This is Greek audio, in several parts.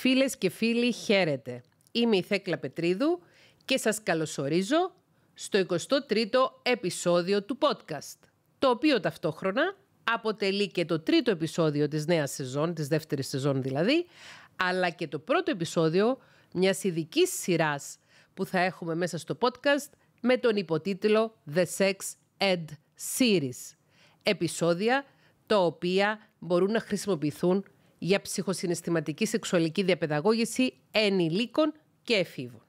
Φίλες και φίλοι, χαίρετε. Είμαι η Θέκλα Πετρίδου και σας καλωσορίζω στο 23ο επεισόδιο του podcast, το οποίο ταυτόχρονα αποτελεί και το τρίτο επεισόδιο της νέας σεζόν, της δεύτερης σεζόν δηλαδή, αλλά και το πρώτο επεισόδιο μιας ειδικής σειράς που θα έχουμε μέσα στο podcast με τον υποτίτλο The Sex Ed Series. Επεισόδια τα οποία μπορούν να χρησιμοποιηθούν για ψυχοσυναισθηματική σεξουαλική διαπαιδαγώγηση ενηλίκων και εφήβων.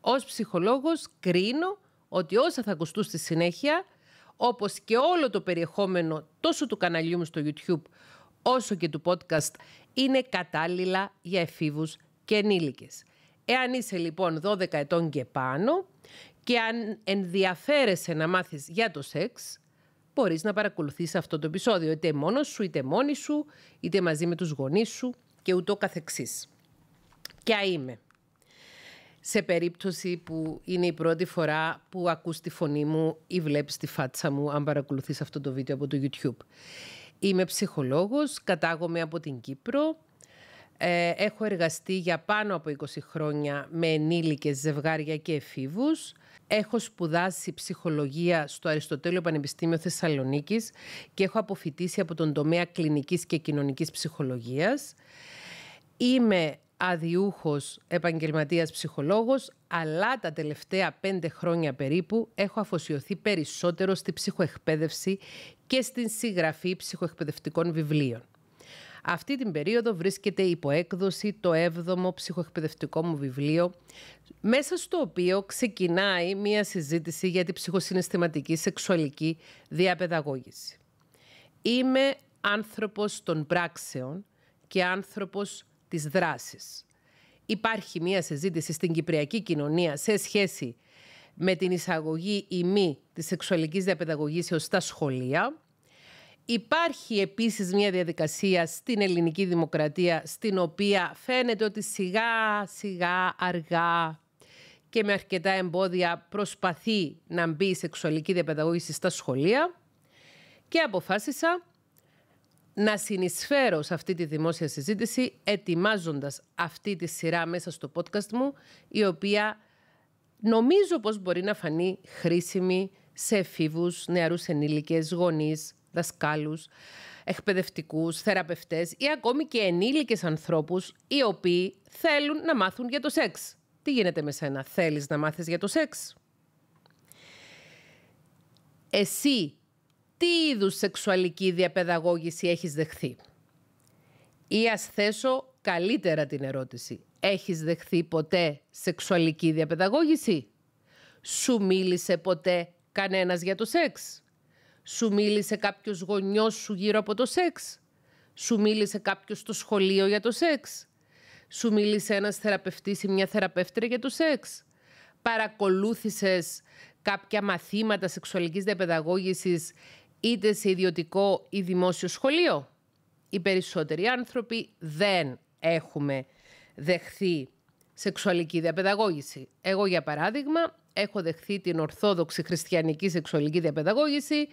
Ως ψυχολόγος κρίνω ότι όσα θα ακουστούν στη συνέχεια, όπως και όλο το περιεχόμενο τόσο του καναλιού μου στο YouTube, όσο και του podcast, είναι κατάλληλα για εφήβους και ενήλικες. Εάν είσαι λοιπόν 12 ετών και πάνω και αν ενδιαφέρεσαι να μάθεις για το σεξ, μπορείς να παρακολουθείς αυτό το επεισόδιο είτε μόνος σου, είτε μόνη σου, είτε μαζί με τους γονείς σου και ούτω καθεξής. Ποια είμαι. Σε περίπτωση που είναι η πρώτη φορά που ακούς τη φωνή μου ή βλέπεις τη φάτσα μου αν παρακολουθείς αυτό το βίντεο από το YouTube. Είμαι ψυχολόγος, κατάγομαι από την Κύπρο, ε, έχω εργαστεί για πάνω από 20 χρόνια με ενήλικες, ζευγάρια και εφήβους. Έχω σπουδάσει ψυχολογία στο Αριστοτέλειο Πανεπιστήμιο Θεσσαλονίκης και έχω αποφοιτήσει από τον τομέα κλινικής και κοινωνικής ψυχολογίας. Είμαι αδιούχος επαγγελματίας ψυχολόγος, αλλά τα τελευταία πέντε χρόνια περίπου έχω αφοσιωθεί περισσότερο στη ψυχοεκπαίδευση και στην συγγραφή ψυχοεκπαιδευτικών βιβλίων. Αυτή την περίοδο βρίσκεται υπό έκδοση το 7ο ψυχοεκπαιδευτικό μου βιβλίο, μέσα στο οποίο ξεκινάει μία συζήτηση για την ψυχοσυναισθηματική σεξουαλική διαπαιδαγώγηση. Είμαι άνθρωπος των πράξεων και άνθρωπος της δράσης. Υπάρχει μία συζήτηση στην κυπριακή κοινωνία σε σχέση με την εισαγωγή ή μη της σεξουαλικής ως τα σχολεία Υπάρχει επίσης μια διαδικασία στην ελληνική δημοκρατία στην οποία φαίνεται ότι σιγά σιγά αργά και με αρκετά εμπόδια προσπαθεί να μπει η σεξουαλική διαπαιδαγώγηση στα σχολεία και αποφάσισα να συνεισφέρω σε αυτή τη δημόσια συζήτηση ετοιμάζοντας αυτή τη σειρά μέσα στο podcast μου η οποία νομίζω πως μπορεί να φανεί χρήσιμη σε εφήβους, νεαρούς ενήλικες, γονείς, δασκάλους, εκπαιδευτικούς, θεραπευτές ή ακόμη και ενήλικες ανθρώπους οι οποίοι θέλουν να μάθουν για το σεξ. Τι γίνεται με σένα, θέλεις να μάθεις για το σεξ. Εσύ τι είδους σεξουαλική διαπαιδαγώγηση έχεις δεχθεί. Ή ας θέσω καλύτερα την ερώτηση. Έχεις δεχθεί ποτέ σεξουαλική διαπαιδαγώγηση. Σου μίλησε ποτέ κανένας για το σεξ. Σου μίλησε κάποιος γονιός σου γύρω από το σεξ. Σου μίλησε κάποιος στο σχολείο για το σεξ. Σου μίλησε ένας θεραπευτής ή μια θεραπεύτρια για το σεξ. Παρακολούθησες κάποια μαθήματα σεξουαλικής διαπαιδαγώγησης είτε σε ιδιωτικό ή δημόσιο σχολείο. Οι περισσότεροι άνθρωποι δεν έχουμε δεχθεί σεξουαλική διαπαιδαγώγηση. Εγώ, για παράδειγμα, έχω δεχθεί την ορθόδοξη χριστιανική σεξουαλική διαπαιδαγώγηση,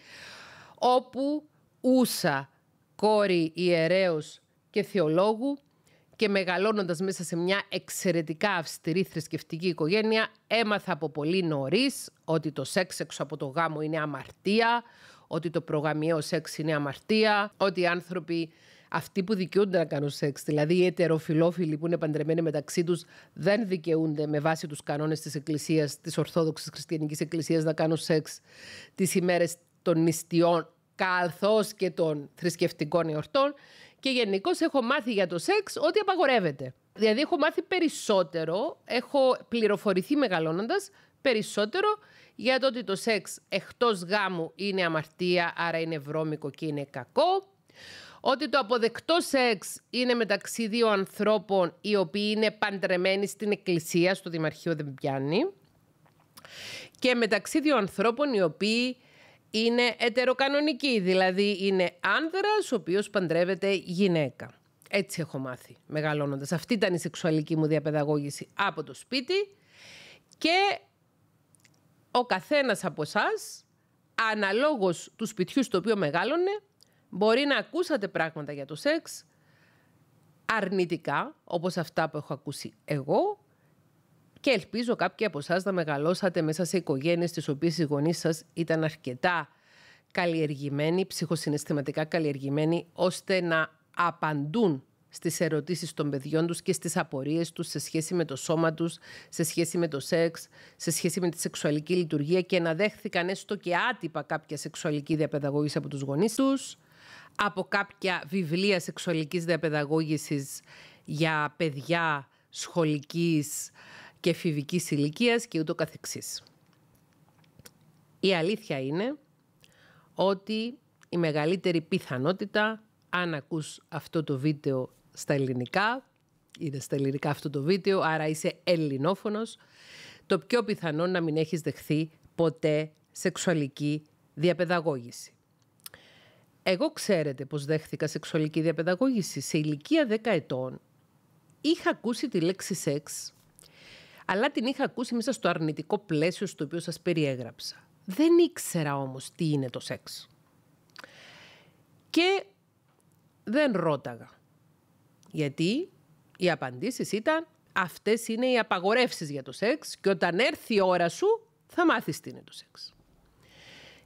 όπου ούσα κόρη ιερέως και θεολόγου και μεγαλώνοντας μέσα σε μια εξαιρετικά αυστηρή θρησκευτική οικογένεια, έμαθα από πολύ νωρίς ότι το σεξ έξω από το γάμο είναι αμαρτία, ότι το προγαμιαίο σεξ είναι αμαρτία, ότι οι άνθρωποι αυτοί που δικαιούνται να κάνουν σεξ, δηλαδή οι ετεροφιλόφιλοι που είναι παντρεμένοι μεταξύ τους, δεν δικαιούνται με βάση τους κανόνες της Εκκλησίας, της Ορθόδοξης Χριστιανικής Εκκλησίας, να κάνουν σεξ τις ημέρες των νηστιών καθώς και των θρησκευτικών εορτών. Και γενικώ έχω μάθει για το σεξ ότι απαγορεύεται. Δηλαδή έχω μάθει περισσότερο, έχω πληροφορηθεί μεγαλώνοντας περισσότερο για το ότι το σεξ εκτός γάμου είναι αμαρτία, άρα είναι βρώμικο και είναι κακό ότι το αποδεκτό σεξ είναι μεταξύ δύο ανθρώπων οι οποίοι είναι παντρεμένοι στην εκκλησία, στο Δημαρχείο δεν πιάνει, και μεταξύ δύο ανθρώπων οι οποίοι είναι ετεροκανονικοί, δηλαδή είναι άνδρας ο οποίος παντρεύεται γυναίκα. Έτσι έχω μάθει μεγαλώνοντας. Αυτή ήταν η σεξουαλική μου διαπαιδαγώγηση από το σπίτι και ο καθένας από εσάς, αναλόγως του σπιτιού στο οποίο μεγάλωνε, Μπορεί να ακούσατε πράγματα για το σεξ αρνητικά, όπως αυτά που έχω ακούσει εγώ και ελπίζω κάποιοι από εσάς να μεγαλώσατε μέσα σε οικογένειες τις οποίες οι γονείς σας ήταν αρκετά καλλιεργημένοι, ψυχοσυναισθηματικά καλλιεργημένοι, ώστε να απαντούν στις ερωτήσεις των παιδιών τους και στις απορίες τους σε σχέση με το σώμα τους, σε σχέση με το σεξ, σε σχέση με τη σεξουαλική λειτουργία και να δέχθηκαν έστω και άτυπα κάποια σεξουαλική διαπαιδαγώγηση από τους γονείς τους από κάποια βιβλία σεξουαλικής διαπαιδαγώγησης για παιδιά σχολικής και φιβικής ηλικίας και ούτω καθεξής. Η αλήθεια είναι ότι η μεγαλύτερη πιθανότητα, αν ακούς αυτό το βίντεο στα ελληνικά, είδες στα ελληνικά αυτό το βίντεο, άρα είσαι ελληνόφωνος, το πιο πιθανό να μην έχεις δεχθεί ποτέ σεξουαλική διαπαιδαγώγηση. Εγώ ξέρετε πως δέχθηκα σεξουαλική διαπαιδαγώγηση σε ηλικία 10 ετών. Είχα ακούσει τη λέξη σεξ, αλλά την είχα ακούσει μέσα στο αρνητικό πλαίσιο στο οποίο σας περιέγραψα. Δεν ήξερα όμως τι είναι το σεξ. Και δεν ρώταγα. Γιατί οι απαντήσεις ήταν αυτές είναι οι απαγορεύσεις για το σεξ και όταν έρθει η ώρα σου θα μάθεις τι είναι το σεξ.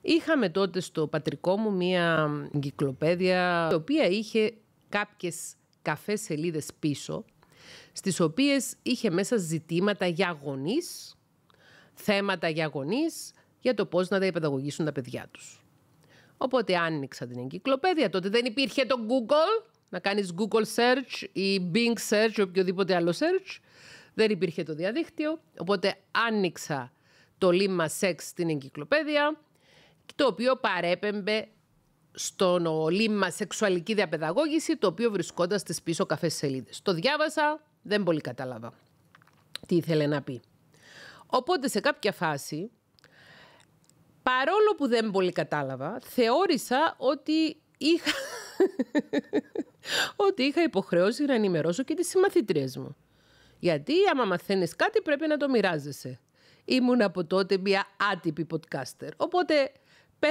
Είχαμε τότε στο πατρικό μου μία εγκυκλοπαίδεια, η οποία είχε κάποιες καφές σελίδες πίσω, στις οποίες είχε μέσα ζητήματα για γονείς, θέματα για γονείς, για το πώς να τα τα παιδιά τους. Οπότε άνοιξα την εγκυκλοπαίδεια, τότε δεν υπήρχε το Google, να κάνεις Google search ή Bing search ή οποιοδήποτε άλλο search. Δεν υπήρχε το διαδίκτυο, οπότε άνοιξα το λίμμα σεξ στην εγκυκλοπαίδεια το οποίο παρέπεμπε στον ολίμμα σεξουαλική διαπαιδαγώγηση, το οποίο βρισκόταν στις πίσω καφές σελίδες. Το διάβασα, δεν πολύ κατάλαβα τι ήθελε να πει. Οπότε σε κάποια φάση, παρόλο που δεν πολύ κατάλαβα, θεώρησα ότι είχα, ότι είχα υποχρεώσει να ενημερώσω και τις συμμαθητρίες μου. Γιατί άμα μαθαίνεις κάτι πρέπει να το μοιράζεσαι. Ήμουν από τότε μια άτυπη podcaster. Οπότε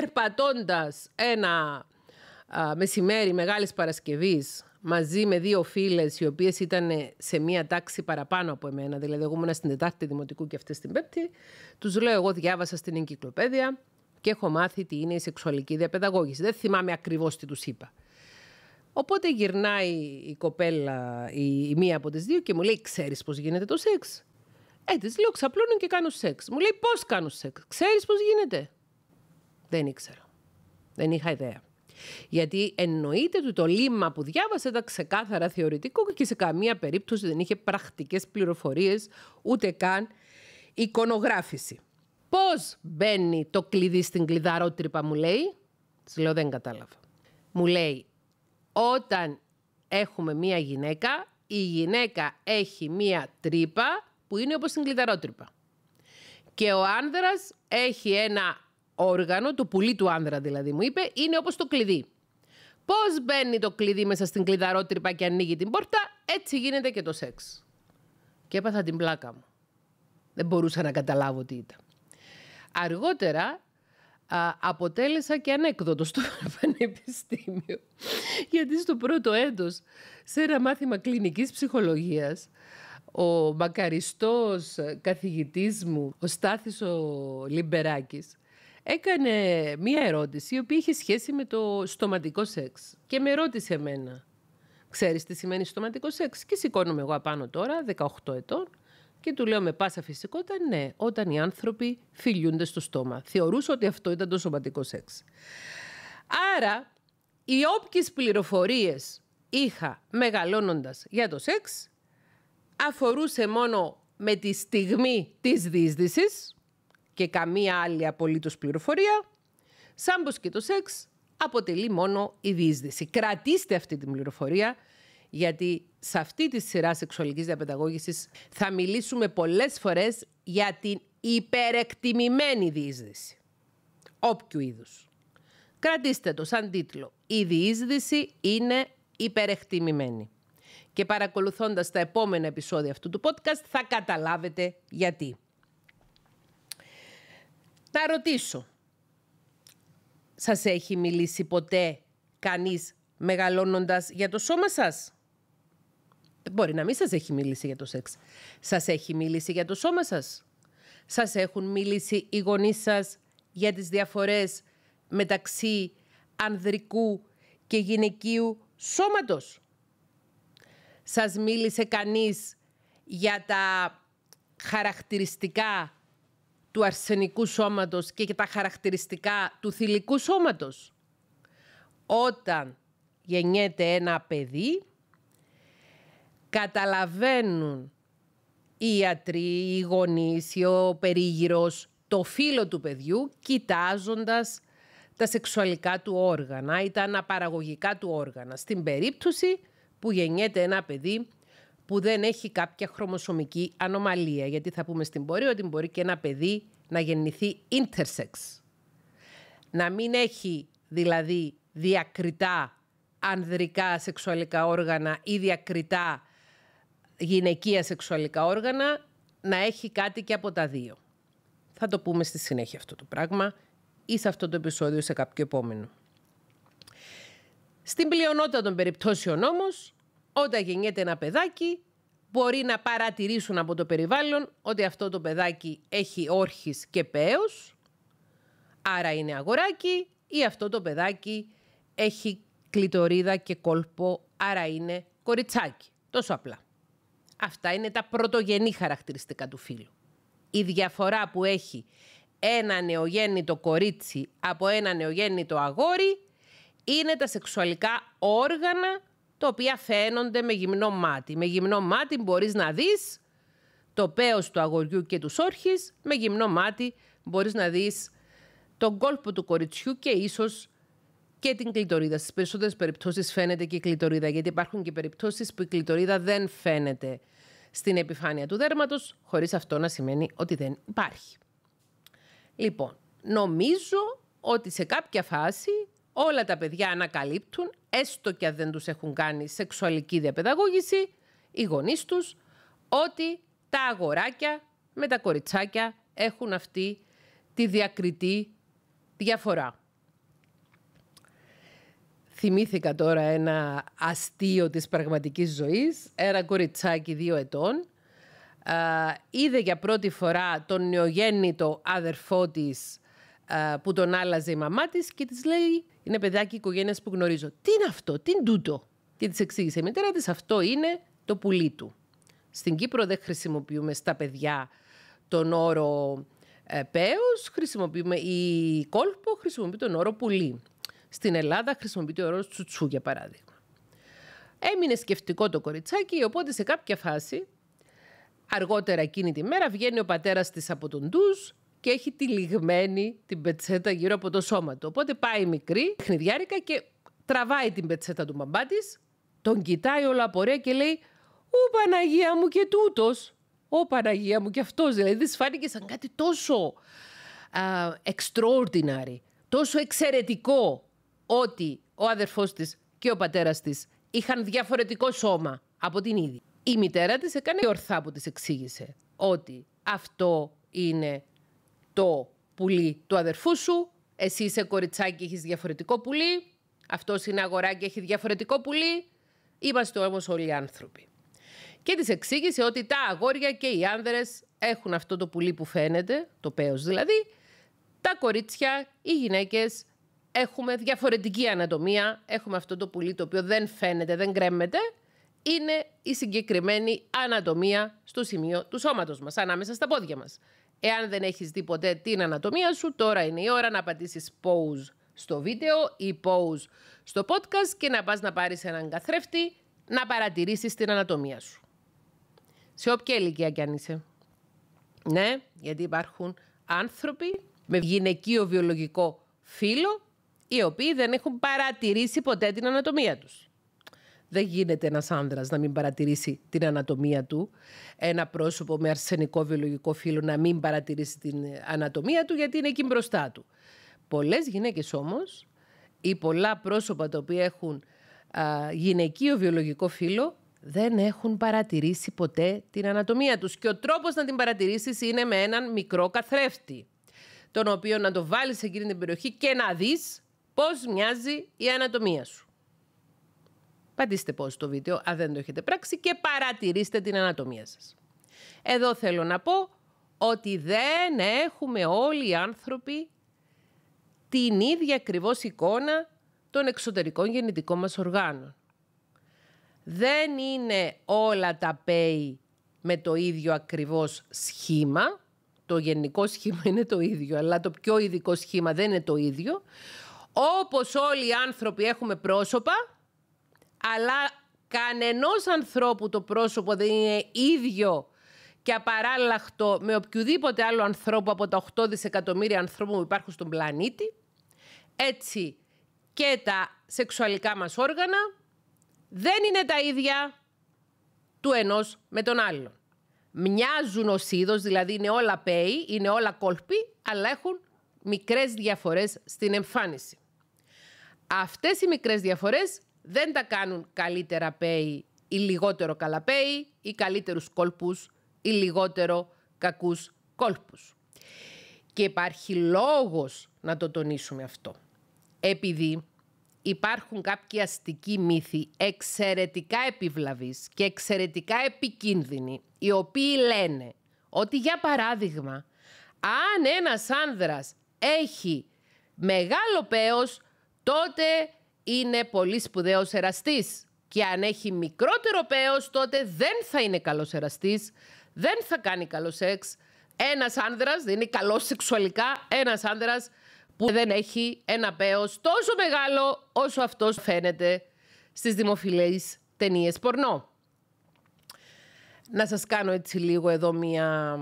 περπατώντας ένα α, μεσημέρι Μεγάλης Παρασκευής μαζί με δύο φίλες οι οποίες ήταν σε μία τάξη παραπάνω από εμένα, δηλαδή εγώ ήμουν στην Τετάρτη Δημοτικού και αυτές στην Πέμπτη, τους λέω εγώ διάβασα στην εγκυκλοπαίδεια και έχω μάθει τι είναι η σεξουαλική διαπαιδαγώγηση. Δεν θυμάμαι ακριβώς τι τους είπα. Οπότε γυρνάει η κοπέλα, η, η μία από τις δύο και μου λέει «Ξέρεις πώς γίνεται το σεξ» Ε, λέω ξαπλώνω και κάνω σεξ. Μου λέει πώς κάνω σεξ. Ξέρεις πώς γίνεται. Δεν ήξερα. Δεν είχα ιδέα. Γιατί εννοείται ότι το λίμμα που διάβασε ήταν ξεκάθαρα θεωρητικό και σε καμία περίπτωση δεν είχε πρακτικές πληροφορίες ούτε καν εικονογράφηση. Πώς μπαίνει το κλειδί στην κλειδαρότρυπα μου λέει. Της λέω δεν κατάλαβα. Μου λέει όταν έχουμε μία γυναίκα η γυναίκα έχει μία τρύπα που είναι όπως την κλειδαρότρυπα. Και ο άνδρας έχει ένα όργανο, το πουλί του άνδρα δηλαδή μου είπε, είναι όπως το κλειδί. Πώς μπαίνει το κλειδί μέσα στην κλειδαρότρυπα και ανοίγει την πόρτα, έτσι γίνεται και το σεξ. Και έπαθα την πλάκα μου. Δεν μπορούσα να καταλάβω τι ήταν. Αργότερα α, αποτέλεσα και ανέκδοτο στο πανεπιστήμιο. Γιατί στο πρώτο έτος, σε ένα μάθημα κλινικής ψυχολογίας, ο μακαριστός καθηγητής μου, ο Στάθης ο Λιμπεράκης, έκανε μία ερώτηση η οποία είχε σχέση με το στοματικό σεξ. Και με ρώτησε εμένα, ξέρεις τι σημαίνει στοματικό σεξ. Και σηκώνομαι εγώ απάνω τώρα, 18 ετών, και του λέω με πάσα φυσικότητα, ναι, όταν οι άνθρωποι φιλιούνται στο στόμα. Θεωρούσα ότι αυτό ήταν το σωματικό σεξ. Άρα, οι όποιες πληροφορίες είχα μεγαλώνοντας για το σεξ, αφορούσε μόνο με τη στιγμή της δίσδυσης, και καμία άλλη απολύτως πληροφορία, σαν πως και το σεξ αποτελεί μόνο η διείσδυση. Κρατήστε αυτή την πληροφορία, γιατί σε αυτή τη σειρά σεξουαλικής διαπαιδαγώγησης θα μιλήσουμε πολλές φορές για την υπερεκτιμημένη διείσδυση. Όποιου είδους. Κρατήστε το σαν τίτλο. Η διείσδυση είναι υπερεκτιμημένη. Και παρακολουθώντας τα επόμενα επεισόδια αυτού του podcast θα καταλάβετε γιατί. Να ρωτήσω. Σας έχει μιλήσει ποτέ κανείς μεγαλώνοντας για το σώμα σας. Μπορεί να μην σας έχει μιλήσει για το σεξ. Σας έχει μιλήσει για το σώμα σας. Σας έχουν μιλήσει οι γονείς σας για τις διαφορές μεταξύ ανδρικού και γυναικείου σώματος. Σας μίλησε κανείς για τα χαρακτηριστικά του αρσενικού σώματος και τα χαρακτηριστικά του θηλυκού σώματος. Όταν γεννιέται ένα παιδί, καταλαβαίνουν οι ιατροί, οι γονείς, ο περίγυρος, το φίλο του παιδιού, κοιτάζοντας τα σεξουαλικά του όργανα ή τα αναπαραγωγικά του όργανα. Στην περίπτωση που γεννιέται ένα παιδί που δεν έχει κάποια χρωμοσωμική ανομαλία. Γιατί θα πούμε στην πορεία ότι μπορεί και ένα παιδί να γεννηθεί intersex. Να μην έχει δηλαδή διακριτά ανδρικά σεξουαλικά όργανα ή διακριτά γυναικεία σεξουαλικά όργανα, να έχει κάτι και από τα δύο. Θα το πούμε στη συνέχεια αυτό το πράγμα ή σε αυτό το επεισόδιο σε κάποιο επόμενο. Στην πλειονότητα των περιπτώσεων όμως, όταν γεννιέται ένα παιδάκι, μπορεί να παρατηρήσουν από το περιβάλλον ότι αυτό το παιδάκι έχει όρχης και πέος, άρα είναι αγοράκι, ή αυτό το παιδάκι έχει κλειτορίδα και κόλπο, άρα είναι κοριτσάκι. Τόσο απλά. Αυτά είναι τα πρωτογενή χαρακτηριστικά του φύλου. Η διαφορά που έχει ένα νεογέννητο κορίτσι από ένα νεογέννητο αγόρι είναι τα σεξουαλικά όργανα τα οποία φαίνονται με γυμνό μάτι. Με γυμνό μάτι μπορείς να δεις το πέος του αγοριού και τους όρχης, με γυμνό μάτι μπορείς να δεις τον κόλπο του κοριτσιού και ίσως και την κλειτορίδα. Στις περισσότερες περιπτώσεις φαίνεται και η κλειτορίδα, γιατί υπάρχουν και περιπτώσεις που η κλητορίδα δεν φαίνεται στην επιφάνεια του δέρματος, χωρίς αυτό να σημαίνει ότι δεν υπάρχει. Λοιπόν, νομίζω ότι σε κάποια φάση όλα τα παιδιά ανακαλύπτουν έστω και αν δεν τους έχουν κάνει σεξουαλική διαπαιδαγώγηση, οι γονείς τους, ότι τα αγοράκια με τα κοριτσάκια έχουν αυτή τη διακριτή διαφορά. Θυμήθηκα τώρα ένα αστείο της πραγματικής ζωής, ένα κοριτσάκι δύο ετών, είδε για πρώτη φορά τον νεογέννητο αδερφό της που τον άλλαζε η μαμά της και της λέει: Είναι παιδάκι οικογένειας που γνωρίζω. Τι είναι αυτό, τι είναι τούτο. Και της εξήγησε η μητέρα της: Αυτό είναι το πουλί του. Στην Κύπρο δεν χρησιμοποιούμε στα παιδιά τον όρο ε, πέος, χρησιμοποιούμε η κόλπο, χρησιμοποιεί τον όρο πουλί. Στην Ελλάδα χρησιμοποιείται ο όρος τσουτσού, για παράδειγμα. Έμεινε σκεφτικό το κοριτσάκι, οπότε σε κάποια φάση, αργότερα εκείνη τη μέρα, βγαίνει ο πατέρας της από τον ντουζ και έχει τυλιγμένη την πετσέτα γύρω από το σώμα του. Οπότε πάει μικρή, χνηδιάρικα και τραβάει την πετσέτα του μπαμπά τον κοιτάει όλο απορία και λέει «Ο Παναγία μου και τούτος». Ο Παναγία μου και αυτός». Δηλαδή της φάνηκε σαν κάτι τόσο extraordinary, τόσο εξαιρετικό ότι ο αδερφός της και ο πατέρας της είχαν διαφορετικό σώμα από την ίδια. Η μητέρα της έκανε ορθά που της εξήγησε ότι αυτό είναι το πουλί του αδερφού σου. Εσύ είσαι κοριτσάκι και έχεις διαφορετικό πουλί. Αυτός είναι αγοράκι και έχει διαφορετικό πουλί. Είμαστε όμως όλοι άνθρωποι. Και της εξήγησε ότι τα αγόρια και οι άνδρες έχουν αυτό το πουλί που φαίνεται, το πέος δηλαδή. Τα κορίτσια, οι γυναίκες έχουμε διαφορετική ανατομία, έχουμε αυτό το πουλί το οποίο δεν φαίνεται, δεν κρέμεται, είναι η συγκεκριμένη ανατομία στο σημείο του σώματος μας, ανάμεσα στα πόδια μας. Εάν δεν έχεις δει ποτέ την ανατομία σου, τώρα είναι η ώρα να πατήσεις pause στο βίντεο ή pause στο podcast και να πας να πάρεις έναν καθρέφτη να παρατηρήσεις την ανατομία σου. Σε όποια ηλικία κι αν είσαι. Ναι, γιατί υπάρχουν άνθρωποι με γυναικείο βιολογικό φύλλο οι οποίοι δεν έχουν παρατηρήσει ποτέ την ανατομία τους. Δεν γίνεται ένας άνδρας να μην παρατηρήσει την ανατομία του. Ένα πρόσωπο με αρσενικό βιολογικό φύλλο να μην παρατηρήσει την ανατομία του, γιατί είναι εκεί μπροστά του. Πολλές γυναίκες όμως ή πολλά πρόσωπα τα οποία έχουν γυναικείο βιολογικό φύλλο δεν έχουν παρατηρήσει ποτέ την ανατομία τους. Και ο τρόπος να την παρατηρήσεις είναι με έναν μικρό καθρέφτη, τον οποίο να το βάλεις σε εκείνη την περιοχή και να δεις πώς μοιάζει η ανατομία σου πατήστε πώς το βίντεο αν δεν το έχετε πράξει και παρατηρήστε την ανατομία σας. Εδώ θέλω να πω ότι δεν έχουμε όλοι οι άνθρωποι την ίδια ακριβώς εικόνα των εξωτερικών γεννητικών μας οργάνων. Δεν είναι όλα τα ΠΕΙ με το ίδιο ακριβώς σχήμα. Το γενικό σχήμα είναι το ίδιο, αλλά το πιο ειδικό σχήμα δεν είναι το ίδιο. Όπως όλοι οι άνθρωποι έχουμε πρόσωπα, αλλά κανενός ανθρώπου το πρόσωπο δεν είναι ίδιο και απαράλλαχτο με οποιοδήποτε άλλο ανθρώπου από τα 8 δισεκατομμύρια ανθρώπων που υπάρχουν στον πλανήτη. Έτσι και τα σεξουαλικά μας όργανα δεν είναι τα ίδια του ενός με τον άλλον. Μοιάζουν ως είδος, δηλαδή είναι όλα πέοι, είναι όλα κόλποι, αλλά έχουν μικρές διαφορές στην εμφάνιση. Αυτές οι μικρές διαφορές δεν τα κάνουν καλύτερα πέι ή λιγότερο καλά ή καλύτερους κόλπους ή λιγότερο κακούς κόλπους. Και υπάρχει λόγος να το τονίσουμε αυτό. Επειδή υπάρχουν κάποιοι αστικοί μύθοι εξαιρετικά επιβλαβείς και εξαιρετικά επικίνδυνοι, οι οποίοι λένε ότι για παράδειγμα, αν ένας άνδρας έχει μεγάλο πέος, τότε είναι πολύ σπουδαίος εραστής και αν έχει μικρότερο πέος τότε δεν θα είναι καλός εραστής, δεν θα κάνει καλό σεξ. Ένας άνδρας δεν είναι καλός σεξουαλικά, ένας άνδρας που δεν έχει ένα πέος τόσο μεγάλο όσο αυτός φαίνεται στις δημοφιλείς ταινίες πορνό. Να σας κάνω έτσι λίγο εδώ μία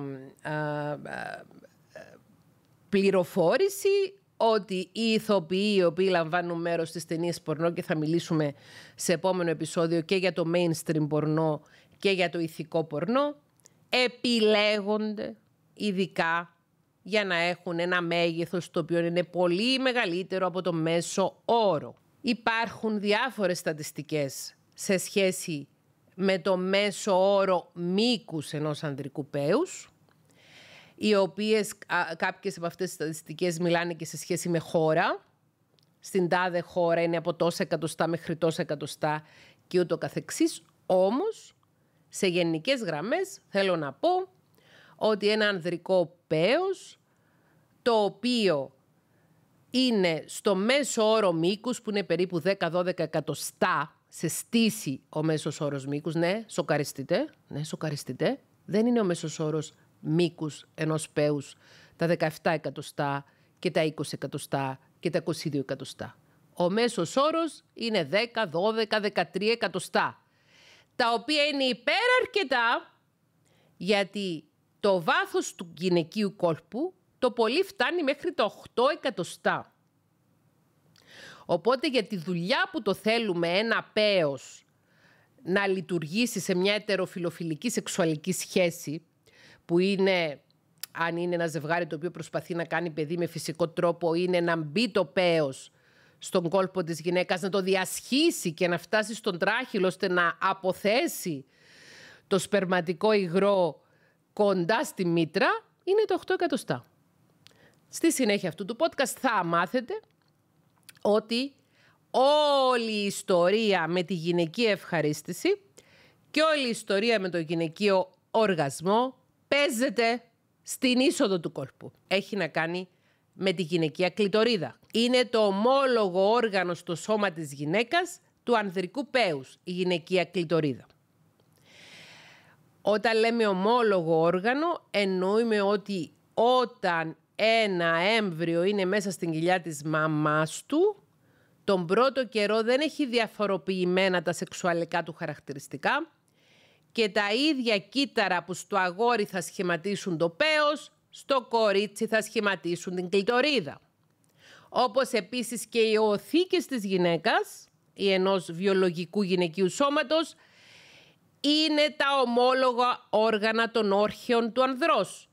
πληροφόρηση ότι οι ηθοποιοί οι οποίοι λαμβάνουν μέρος στις ταινίες πορνό και θα μιλήσουμε σε επόμενο επεισόδιο και για το mainstream πορνό και για το ηθικό πορνό επιλέγονται ειδικά για να έχουν ένα μέγεθος το οποίο είναι πολύ μεγαλύτερο από το μέσο όρο. Υπάρχουν διάφορες στατιστικές σε σχέση με το μέσο όρο μήκους ενός ανδρικού πέους οι οποίες κάποιες από αυτές τις στατιστικές μιλάνε και σε σχέση με χώρα. Στην τάδε χώρα είναι από τόσα εκατοστά μέχρι τόσα εκατοστά και ούτω καθεξής. Όμως, σε γενικές γραμμές θέλω να πω ότι ένα ανδρικό πέος το οποίο είναι στο μέσο όρο μήκους που είναι περίπου 10-12 εκατοστά σε στήση ο μέσος όρος μήκους. Ναι, σοκαριστείτε. Ναι, σοκαριστείτε. Δεν είναι ο μέσος όρος μήκους ενός πέους, τα 17 εκατοστά και τα 20 εκατοστά και τα 22 εκατοστά. Ο μέσος όρος είναι 10, 12, 13 εκατοστά, τα οποία είναι αρκετά γιατί το βάθος του γυναικείου κόλπου το πολύ φτάνει μέχρι τα 8 εκατοστά. Οπότε για τη δουλειά που το θέλουμε ένα πέος να λειτουργήσει σε μια ετεροφιλοφιλική σεξουαλική σχέση, που είναι αν είναι ένα ζευγάρι το οποίο προσπαθεί να κάνει παιδί με φυσικό τρόπο, είναι να μπει το πέος στον κόλπο της γυναίκας, να το διασχίσει και να φτάσει στον τράχυλο ώστε να αποθέσει το σπερματικό υγρό κοντά στη μήτρα, είναι το 8 εκατοστά. Στη συνέχεια αυτού του podcast θα μάθετε ότι όλη η ιστορία με τη γυναική ευχαρίστηση και όλη η ιστορία με το γυναικείο οργασμό παίζεται στην είσοδο του κόλπου. Έχει να κάνει με τη γυναικεία κλητορίδα. Είναι το ομόλογο όργανο στο σώμα της γυναίκας του ανδρικού πέους, η γυναικεία κλειτορίδα. Όταν λέμε ομόλογο όργανο, εννοούμε ότι όταν ένα έμβριο είναι μέσα στην κοιλιά της μαμάς του, τον πρώτο καιρό δεν έχει διαφοροποιημένα τα σεξουαλικά του χαρακτηριστικά, και τα ίδια κύτταρα που στο αγόρι θα σχηματίσουν το πέος, στο κορίτσι θα σχηματίσουν την κλειτορίδα. Όπως επίσης και οι οθήκες της γυναίκας ή ενός βιολογικού γυναικείου σώματος είναι τα ομόλογα όργανα των όρχεων του ανδρός.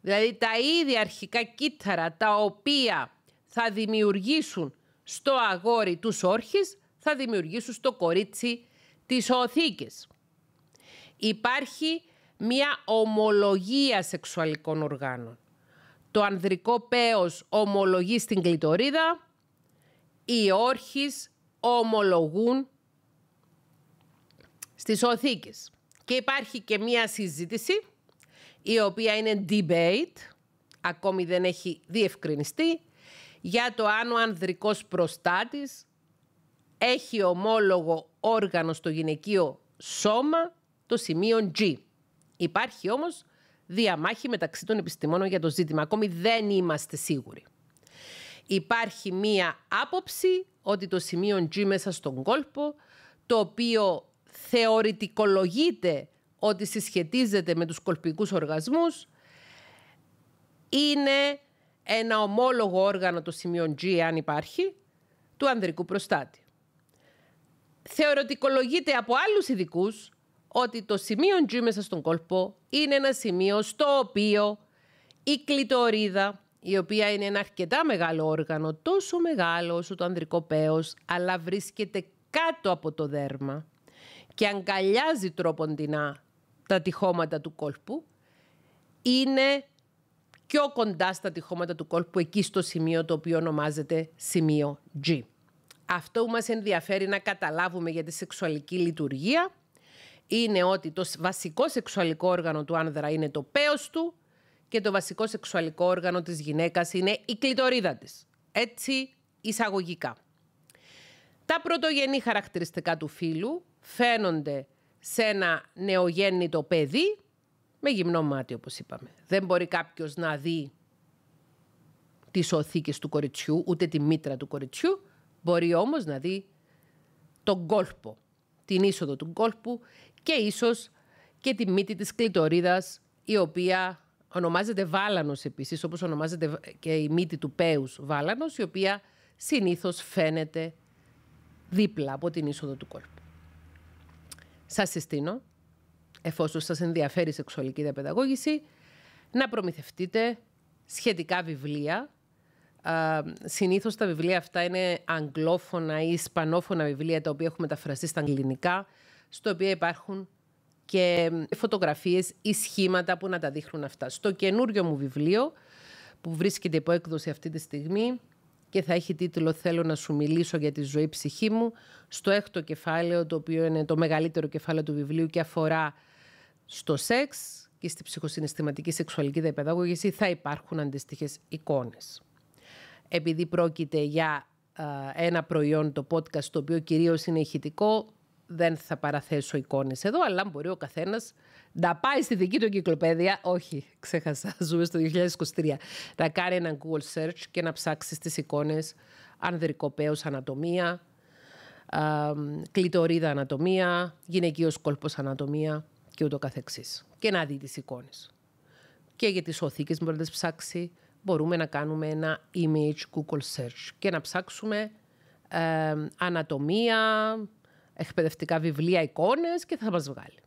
Δηλαδή τα ίδια αρχικά κύτταρα τα οποία θα δημιουργήσουν στο αγόρι τους όρχης θα δημιουργήσουν στο κορίτσι τις οθήκες υπάρχει μία ομολογία σεξουαλικών οργάνων. Το ανδρικό πέος ομολογεί στην κλητορίδα, οι όρχις ομολογούν στις οθήκες. Και υπάρχει και μία συζήτηση, η οποία είναι debate, ακόμη δεν έχει διευκρινιστεί, για το αν ο ανδρικός προστάτης έχει ομόλογο όργανο στο γυναικείο σώμα το σημείο G. Υπάρχει όμως διαμάχη μεταξύ των επιστημόνων για το ζήτημα. Ακόμη δεν είμαστε σίγουροι. Υπάρχει μία άποψη ότι το σημείο G μέσα στον κόλπο, το οποίο θεωρητικολογείται ότι συσχετίζεται με τους κολπικούς οργασμούς, είναι ένα ομόλογο όργανο το σημείο G, αν υπάρχει, του ανδρικού προστάτη. Θεωρητικολογείται από άλλους ειδικούς ότι το σημείο G μέσα στον κόλπο είναι ένα σημείο στο οποίο η κλειτορίδα, η οποία είναι ένα αρκετά μεγάλο όργανο, τόσο μεγάλο όσο το ανδρικό πέος, αλλά βρίσκεται κάτω από το δέρμα και αγκαλιάζει τρόποντινά τα τυχώματα του κόλπου, είναι πιο κοντά στα τυχώματα του κόλπου, εκεί στο σημείο το οποίο ονομάζεται σημείο G. Αυτό που μας ενδιαφέρει να καταλάβουμε για τη σεξουαλική λειτουργία είναι ότι το βασικό σεξουαλικό όργανο του άνδρα είναι το πέος του και το βασικό σεξουαλικό όργανο της γυναίκας είναι η κλειτορίδα της. Έτσι εισαγωγικά. Τα πρωτογενή χαρακτηριστικά του φύλου φαίνονται σε ένα νεογέννητο παιδί με γυμνό μάτι όπως είπαμε. Δεν μπορεί κάποιος να δει τις οθήκες του κοριτσιού, ούτε τη μήτρα του κοριτσιού. Μπορεί όμως να δει τον κόλπο, την είσοδο του κόλπου και ίσως και τη μύτη της κλειτορίδας η οποία ονομάζεται βάλανος επίσης όπως ονομάζεται και η μύτη του πέους βάλανος η οποία συνήθως φαίνεται δίπλα από την είσοδο του κόλπου. Σας συστήνω, εφόσον σας ενδιαφέρει η σεξουαλική διαπαιδαγώγηση, να προμηθευτείτε σχετικά βιβλία. συνήθως τα βιβλία αυτά είναι αγγλόφωνα ή ισπανόφωνα βιβλία τα οποία έχουν μεταφραστεί στα ελληνικά, στο οποίο υπάρχουν και φωτογραφίες ή σχήματα που να τα δείχνουν αυτά. Στο καινούριο μου βιβλίο, που βρίσκεται υπό έκδοση αυτή τη στιγμή και θα έχει τίτλο «Θέλω να σου μιλήσω για τη ζωή ψυχή μου», στο έκτο κεφάλαιο, το οποίο είναι το μεγαλύτερο κεφάλαιο του βιβλίου και αφορά στο σεξ και στη ψυχοσυναισθηματική σεξουαλική διαπαιδαγώγηση, θα υπάρχουν αντίστοιχες εικόνες. Επειδή πρόκειται για ε, ένα προϊόν, το podcast, το οποίο κυρίως είναι ηχητικό, δεν θα παραθέσω εικόνες εδώ, αλλά μπορεί ο καθένας να πάει στη δική του εγκυκλοπαίδεια, όχι, ξέχασα, ζούμε στο 2023, να κάνει ένα Google search και να ψάξει στις εικόνες ανδρικό ανατομία, κλητορίδα ανατομία, γυναικείος κόλπος ανατομία και ούτω καθεξής. Και να δει τις εικόνες. Και για τις οθήκες μπορεί να ψάξει, μπορούμε να κάνουμε ένα image Google search και να ψάξουμε ανατομία, εκπαιδευτικά βιβλία, εικόνες και θα μας βγάλει.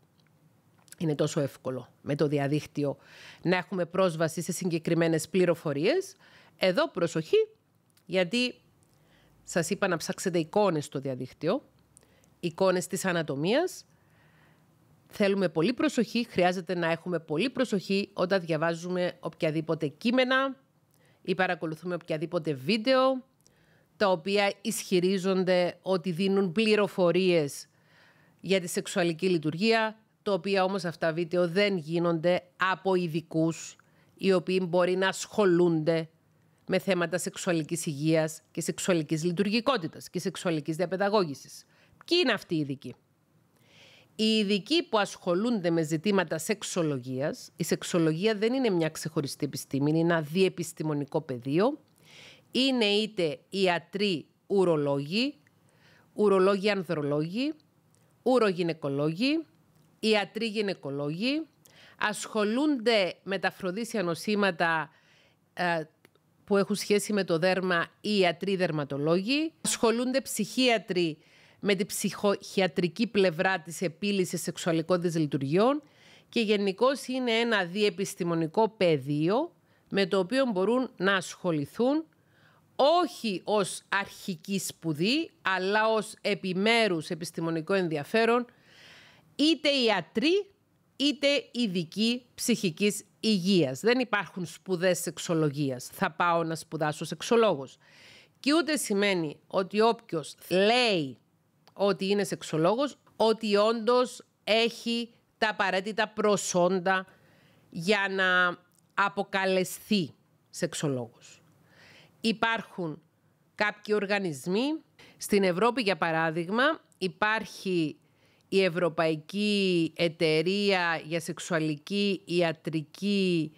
Είναι τόσο εύκολο με το διαδίκτυο να έχουμε πρόσβαση σε συγκεκριμένες πληροφορίες. Εδώ προσοχή, γιατί σας είπα να ψάξετε εικόνες στο διαδίκτυο, εικόνες της ανατομίας. Θέλουμε πολύ προσοχή, χρειάζεται να έχουμε πολύ προσοχή όταν διαβάζουμε οποιαδήποτε κείμενα ή παρακολουθούμε οποιαδήποτε βίντεο τα οποία ισχυρίζονται ότι δίνουν πληροφορίες για τη σεξουαλική λειτουργία, τα οποία όμως αυτά βίντεο δεν γίνονται από ειδικούς οι οποίοι μπορεί να ασχολούνται με θέματα σεξουαλικής υγείας και σεξουαλικής λειτουργικότητας και σεξουαλικής διαπαιδαγώγησης. Ποιοι είναι αυτοί οι ειδικοί. Οι ειδικοί που ασχολούνται με ζητήματα σεξολογίας, η σεξολογία δεν είναι μια ξεχωριστή επιστήμη, είναι ένα διεπιστημονικό πεδίο, είναι είτε ιατροί ουρολόγοι, ουρολόγοι ανδρολόγοι, ουρογυναικολόγοι, ιατροί γυναικολόγοι, ασχολούνται με τα φροντίσια νοσήματα ε, που έχουν σχέση με το δέρμα οι ιατροί δερματολόγοι, ασχολούνται ψυχίατροι με την ψυχοχιατρική πλευρά της επίλυσης σεξουαλικών δυσλειτουργιών και γενικώς είναι ένα διεπιστημονικό πεδίο με το οποίο μπορούν να ασχοληθούν όχι ως αρχική σπουδή, αλλά ως επιμέρους επιστημονικό ενδιαφέρον, είτε ιατροί, είτε ειδικοί ψυχικής υγείας. Δεν υπάρχουν σπουδές σεξολογίας. Θα πάω να σπουδάσω σεξολόγος. Και ούτε σημαίνει ότι όποιος λέει ότι είναι σεξολόγος, ότι όντως έχει τα απαραίτητα προσόντα για να αποκαλεστεί σεξολόγος υπάρχουν κάποιοι οργανισμοί. Στην Ευρώπη, για παράδειγμα, υπάρχει η Ευρωπαϊκή Εταιρεία για Σεξουαλική Ιατρική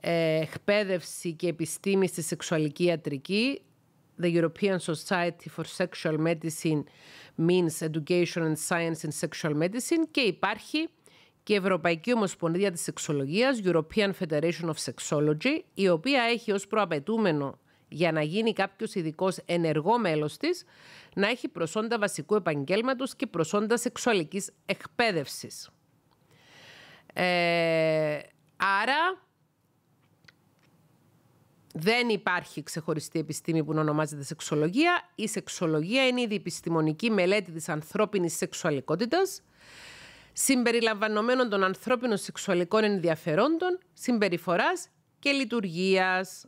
ε, Εκπαίδευση και Επιστήμη στη Σεξουαλική Ιατρική, the European Society for Sexual Medicine Means Education and Science in Sexual Medicine και υπάρχει και η Ευρωπαϊκή Ομοσπονδία της Σεξολογίας, European Federation of Sexology, η οποία έχει ως προαπαιτούμενο για να γίνει κάποιος ειδικός ενεργό μέλος της, να έχει προσόντα βασικού επαγγέλματος και προσόντα σεξουαλικής εκπαίδευσης. Ε, άρα δεν υπάρχει ξεχωριστή επιστήμη που να ονομάζεται σεξολογία. Η σεξολογία είναι η επιστημονική μελέτη της ανθρώπινης σεξουαλικότητας, συμπεριλαμβανομένων των ανθρώπινων σεξουαλικών ενδιαφερόντων, συμπεριφοράς και λειτουργίας.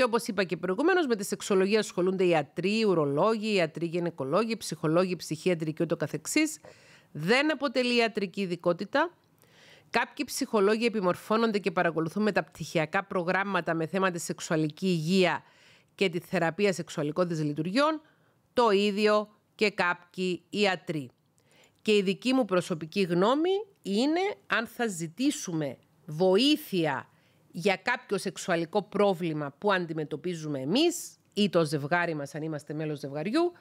Και όπως είπα και προηγουμένω, με τη σεξολογία ασχολούνται ιατροί, ουρολόγοι, ιατροί γυναικολόγοι, ψυχολόγοι, ψυχίατροι και ούτω καθεξής. Δεν αποτελεί ιατρική ειδικότητα. Κάποιοι ψυχολόγοι επιμορφώνονται και παρακολουθούν μεταπτυχιακά προγράμματα με θέμα τη σεξουαλική υγεία και τη θεραπεία σεξουαλικών δυσλειτουργιών. Το ίδιο και κάποιοι ιατροί. Και η δική μου προσωπική γνώμη είναι αν θα ζητήσουμε βοήθεια για κάποιο σεξουαλικό πρόβλημα που αντιμετωπίζουμε εμείς ή το ζευγάρι μας αν είμαστε μέλος ζευγαριού,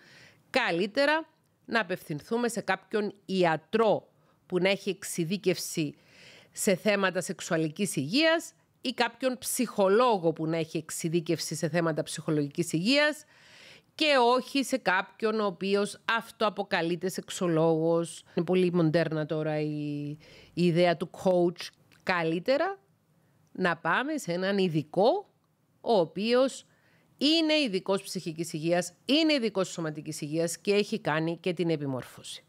καλύτερα να απευθυνθούμε σε κάποιον ιατρό που να έχει εξειδίκευση σε θέματα σεξουαλικής υγείας ή κάποιον ψυχολόγο που να έχει εξειδίκευση σε θέματα ψυχολογικής υγείας και όχι σε κάποιον ο οποίος αυτοαποκαλείται σεξολόγος. Είναι πολύ μοντέρνα τώρα η ιδέα του coach. Καλύτερα να πάμε σε έναν ειδικό, ο οποίος είναι ειδικός ψυχικής υγείας, είναι ειδικός σωματικής Υγείας και έχει κάνει και την επιμόρφωση.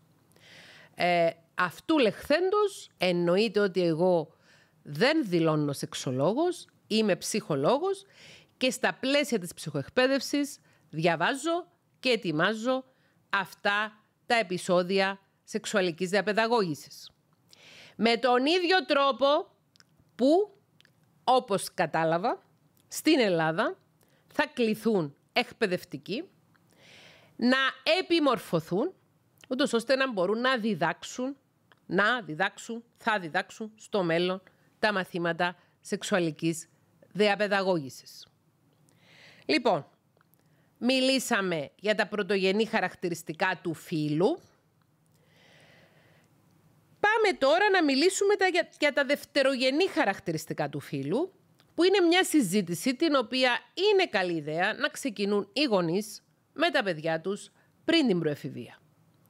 Ε, αυτού λεχθέντος εννοείται ότι εγώ δεν δηλώνω σεξολόγος, είμαι ψυχολόγος και στα πλαίσια της ψυχοεκπαίδευσης διαβάζω και ετοιμάζω αυτά τα επεισόδια σεξουαλικής διαπαιδαγώγησης. Με τον ίδιο τρόπο που όπως κατάλαβα, στην Ελλάδα θα κληθούν εκπαιδευτικοί να επιμορφωθούν, ούτως ώστε να μπορούν να διδάξουν, να διδάξουν, θα διδάξουν στο μέλλον τα μαθήματα σεξουαλικής διαπαιδαγώγησης. Λοιπόν, μιλήσαμε για τα πρωτογενή χαρακτηριστικά του φίλου πάμε τώρα να μιλήσουμε τα, για, για τα δευτερογενή χαρακτηριστικά του φίλου, που είναι μια συζήτηση την οποία είναι καλή ιδέα να ξεκινούν οι γονείς με τα παιδιά τους πριν την προεφηβεία.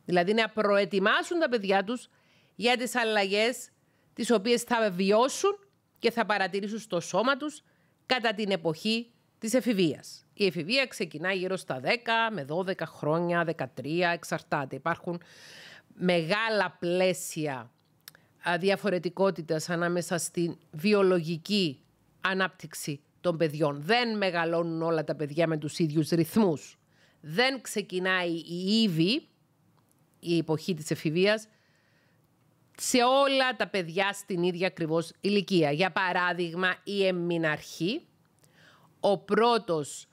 Δηλαδή να προετοιμάσουν τα παιδιά τους για τις αλλαγές τις οποίες θα βιώσουν και θα παρατηρήσουν στο σώμα τους κατά την εποχή της εφηβείας. Η εφηβεία ξεκινά γύρω στα 10 με 12 χρόνια, 13, εξαρτάται. Υπάρχουν μεγάλα πλαίσια διαφορετικότητας ανάμεσα στην βιολογική ανάπτυξη των παιδιών. Δεν μεγαλώνουν όλα τα παιδιά με τους ίδιους ρυθμούς. Δεν ξεκινάει η ύβη, η εποχή της εφηβείας, σε όλα τα παιδιά στην ίδια ακριβώς ηλικία. Για παράδειγμα, η εμμηναρχή, ο πρώτος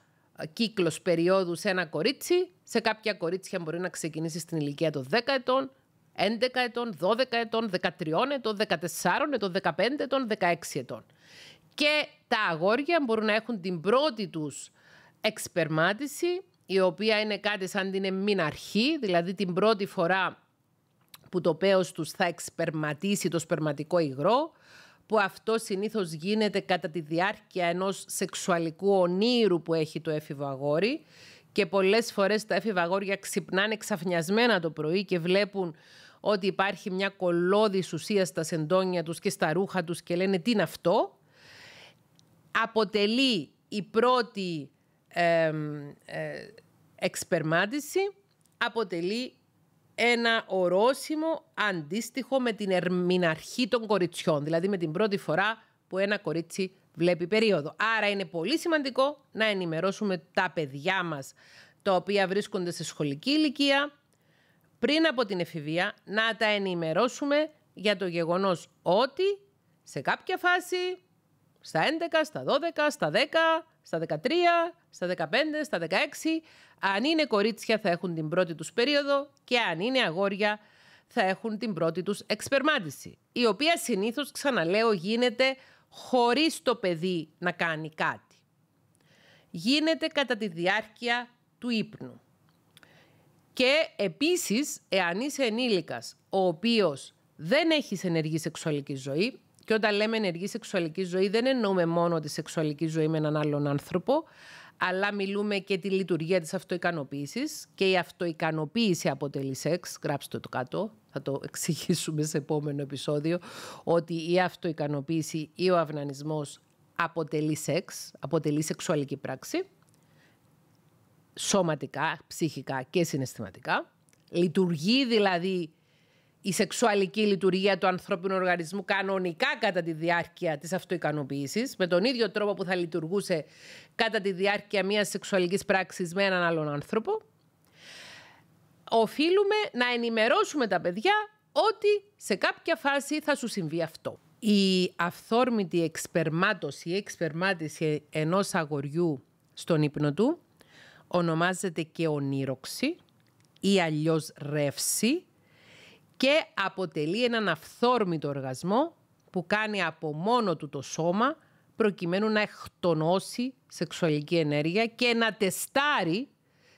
κύκλος περίοδου σε ένα κορίτσι, σε κάποια κορίτσια μπορεί να ξεκινήσει στην ηλικία των 10 ετών, 11 ετών, 12 ετών, 13 ετών, 14 ετών, 15 ετών, 16 ετών. Και τα αγόρια μπορούν να έχουν την πρώτη τους εξπερμάτιση, η οποία είναι κάτι σαν την αρχή, δηλαδή την πρώτη φορά που το πέος τους θα εξπερματίσει το σπερματικό υγρό, που αυτό συνήθως γίνεται κατά τη διάρκεια ενός σεξουαλικού ονείρου που έχει το έφηβο αγόρι και πολλές φορές τα έφηβα αγόρια ξυπνάνε ξαφνιασμένα το πρωί και βλέπουν ότι υπάρχει μια κολλώδη ουσίας στα σεντόνια τους και στα ρούχα τους και λένε τι είναι αυτό. Αποτελεί η πρώτη ε, εξπερμάτιση, αποτελεί ένα ορόσημο αντίστοιχο με την ερμηναρχή των κοριτσιών, δηλαδή με την πρώτη φορά που ένα κορίτσι βλέπει περίοδο. Άρα είναι πολύ σημαντικό να ενημερώσουμε τα παιδιά μας τα οποία βρίσκονται σε σχολική ηλικία, πριν από την εφηβεία να τα ενημερώσουμε για το γεγονός ότι σε κάποια φάση, στα 11, στα 12, στα 10, στα 13, στα 15, στα 16, αν είναι κορίτσια θα έχουν την πρώτη τους περίοδο και αν είναι αγόρια θα έχουν την πρώτη τους εξπερμάτιση, η οποία συνήθως, ξαναλέω, γίνεται χωρίς το παιδί να κάνει κάτι. Γίνεται κατά τη διάρκεια του ύπνου. Και επίσης, εάν είσαι ενήλικας, ο οποίος δεν έχει ενεργή σεξουαλική ζωή, και όταν λέμε ενεργή σεξουαλική ζωή δεν εννοούμε μόνο τη σεξουαλική ζωή με έναν άλλον άνθρωπο, αλλά μιλούμε και τη λειτουργία της αυτοικανοποίησης και η αυτοικανοποίηση αποτελεί σεξ, γράψτε το κάτω, θα το εξηγήσουμε σε επόμενο επεισόδιο, ότι η αυτοικανοποίηση ή ο αυνανισμός αποτελεί σεξ, αποτελεί σεξουαλική πράξη σωματικά, ψυχικά και συναισθηματικά. Λειτουργεί δηλαδή η σεξουαλική λειτουργία του ανθρώπινου οργανισμού κανονικά κατά τη διάρκεια της αυτοικανοποίησης, με τον ίδιο τρόπο που θα λειτουργούσε κατά τη διάρκεια μιας σεξουαλικής πράξης με έναν άλλον άνθρωπο. Οφείλουμε να ενημερώσουμε τα παιδιά ότι σε κάποια φάση θα σου συμβεί αυτό. Η αυθόρμητη εξπερμάτωση ή εξπερμάτιση ενός αγοριού στον ύπνο του ονομάζεται και ονείροξη ή αλλιώς ρεύση και αποτελεί έναν αυθόρμητο οργασμό που κάνει από μόνο του το σώμα προκειμένου να εκτονώσει σεξουαλική ενέργεια και να τεστάρει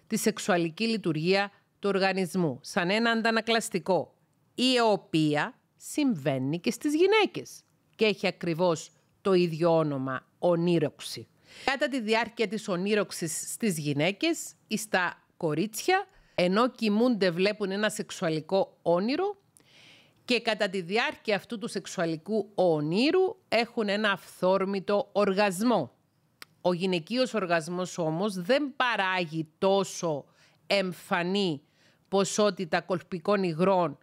τη σεξουαλική λειτουργία του οργανισμού σαν ένα αντανακλαστικό η οποία συμβαίνει και στις γυναίκες και έχει ακριβώς το ίδιο όνομα ονείροξη κατά τη διάρκεια της ονείρωξης στις γυναίκες ή στα κορίτσια, ενώ κοιμούνται βλέπουν ένα σεξουαλικό όνειρο και κατά τη διάρκεια αυτού του σεξουαλικού ονείρου έχουν ένα αυθόρμητο οργασμό. Ο γυναικείος οργασμός όμως δεν παράγει τόσο εμφανή ποσότητα κολπικών υγρών,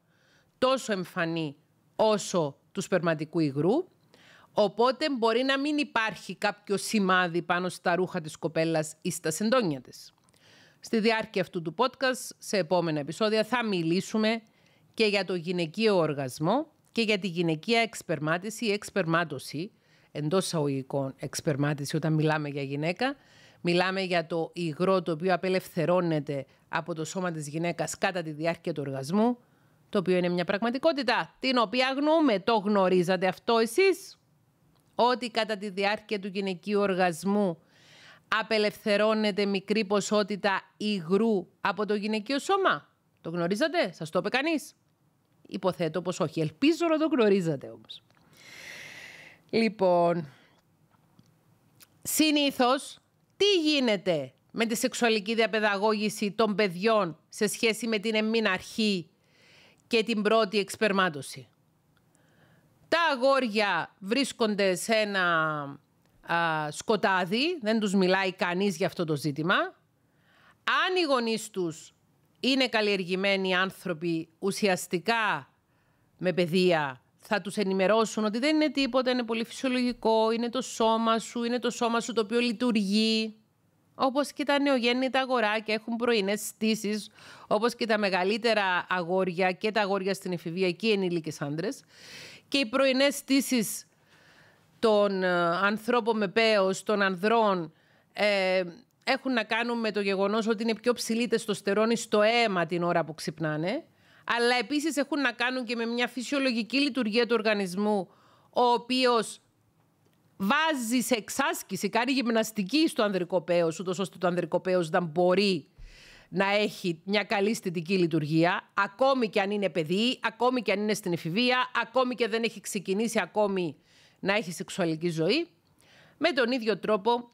τόσο εμφανή όσο του σπερματικού υγρού Οπότε μπορεί να μην υπάρχει κάποιο σημάδι πάνω στα ρούχα της κοπέλας ή στα συντόνια της. Στη διάρκεια αυτού του podcast, σε επόμενα επεισόδια, θα μιλήσουμε και για το γυναικείο οργασμό και για τη γυναικεία εξπερμάτιση ή εξπερμάτωση, εντός αγωγικών εξπερμάτιση όταν μιλάμε για γυναίκα, Μιλάμε για το υγρό το οποίο απελευθερώνεται από το σώμα της γυναίκας κατά τη διάρκεια του οργασμού, το οποίο είναι μια πραγματικότητα την οποία γνώμε. Το γνωρίζατε αυτό εσείς? ότι κατά τη διάρκεια του γυναικείου οργασμού απελευθερώνεται μικρή ποσότητα υγρού από το γυναικείο σώμα. Το γνωρίζατε, σας το είπε κανείς. Υποθέτω πως όχι, ελπίζω να το γνωρίζατε όμως. Λοιπόν, συνήθως τι γίνεται με τη σεξουαλική διαπαιδαγώγηση των παιδιών σε σχέση με την εμμήν και την πρώτη εξπερμάτωση. Τα αγόρια βρίσκονται σε ένα σκοτάδι, δεν τους μιλάει κανείς για αυτό το ζήτημα. Αν οι γονείς τους είναι καλλιεργημένοι άνθρωποι ουσιαστικά με παιδεία, θα τους ενημερώσουν ότι δεν είναι τίποτα, είναι πολύ φυσιολογικό, είναι το σώμα σου, είναι το σώμα σου το οποίο λειτουργεί. Όπως και τα νεογέννητα αγοράκια έχουν πρωινές στήσεις, όπως και τα μεγαλύτερα αγόρια και τα αγόρια στην εφηβεία και οι ενήλικες άντρες και οι πρωινές στήσεις των ε, ανθρώπων με πέος, των ανδρών, ε, έχουν να κάνουν με το γεγονός ότι είναι πιο ψηλή τεστοστερόνη στο αίμα την ώρα που ξυπνάνε, αλλά επίσης έχουν να κάνουν και με μια φυσιολογική λειτουργία του οργανισμού, ο οποίος βάζει σε εξάσκηση, κάνει γυμναστική στο ανδρικό πέος, ούτως ώστε το ανδρικό πέος να μπορεί να έχει μια καλή αισθητική λειτουργία, ακόμη και αν είναι παιδί, ακόμη και αν είναι στην εφηβεία, ακόμη και δεν έχει ξεκινήσει ακόμη να έχει σεξουαλική ζωή. Με τον ίδιο τρόπο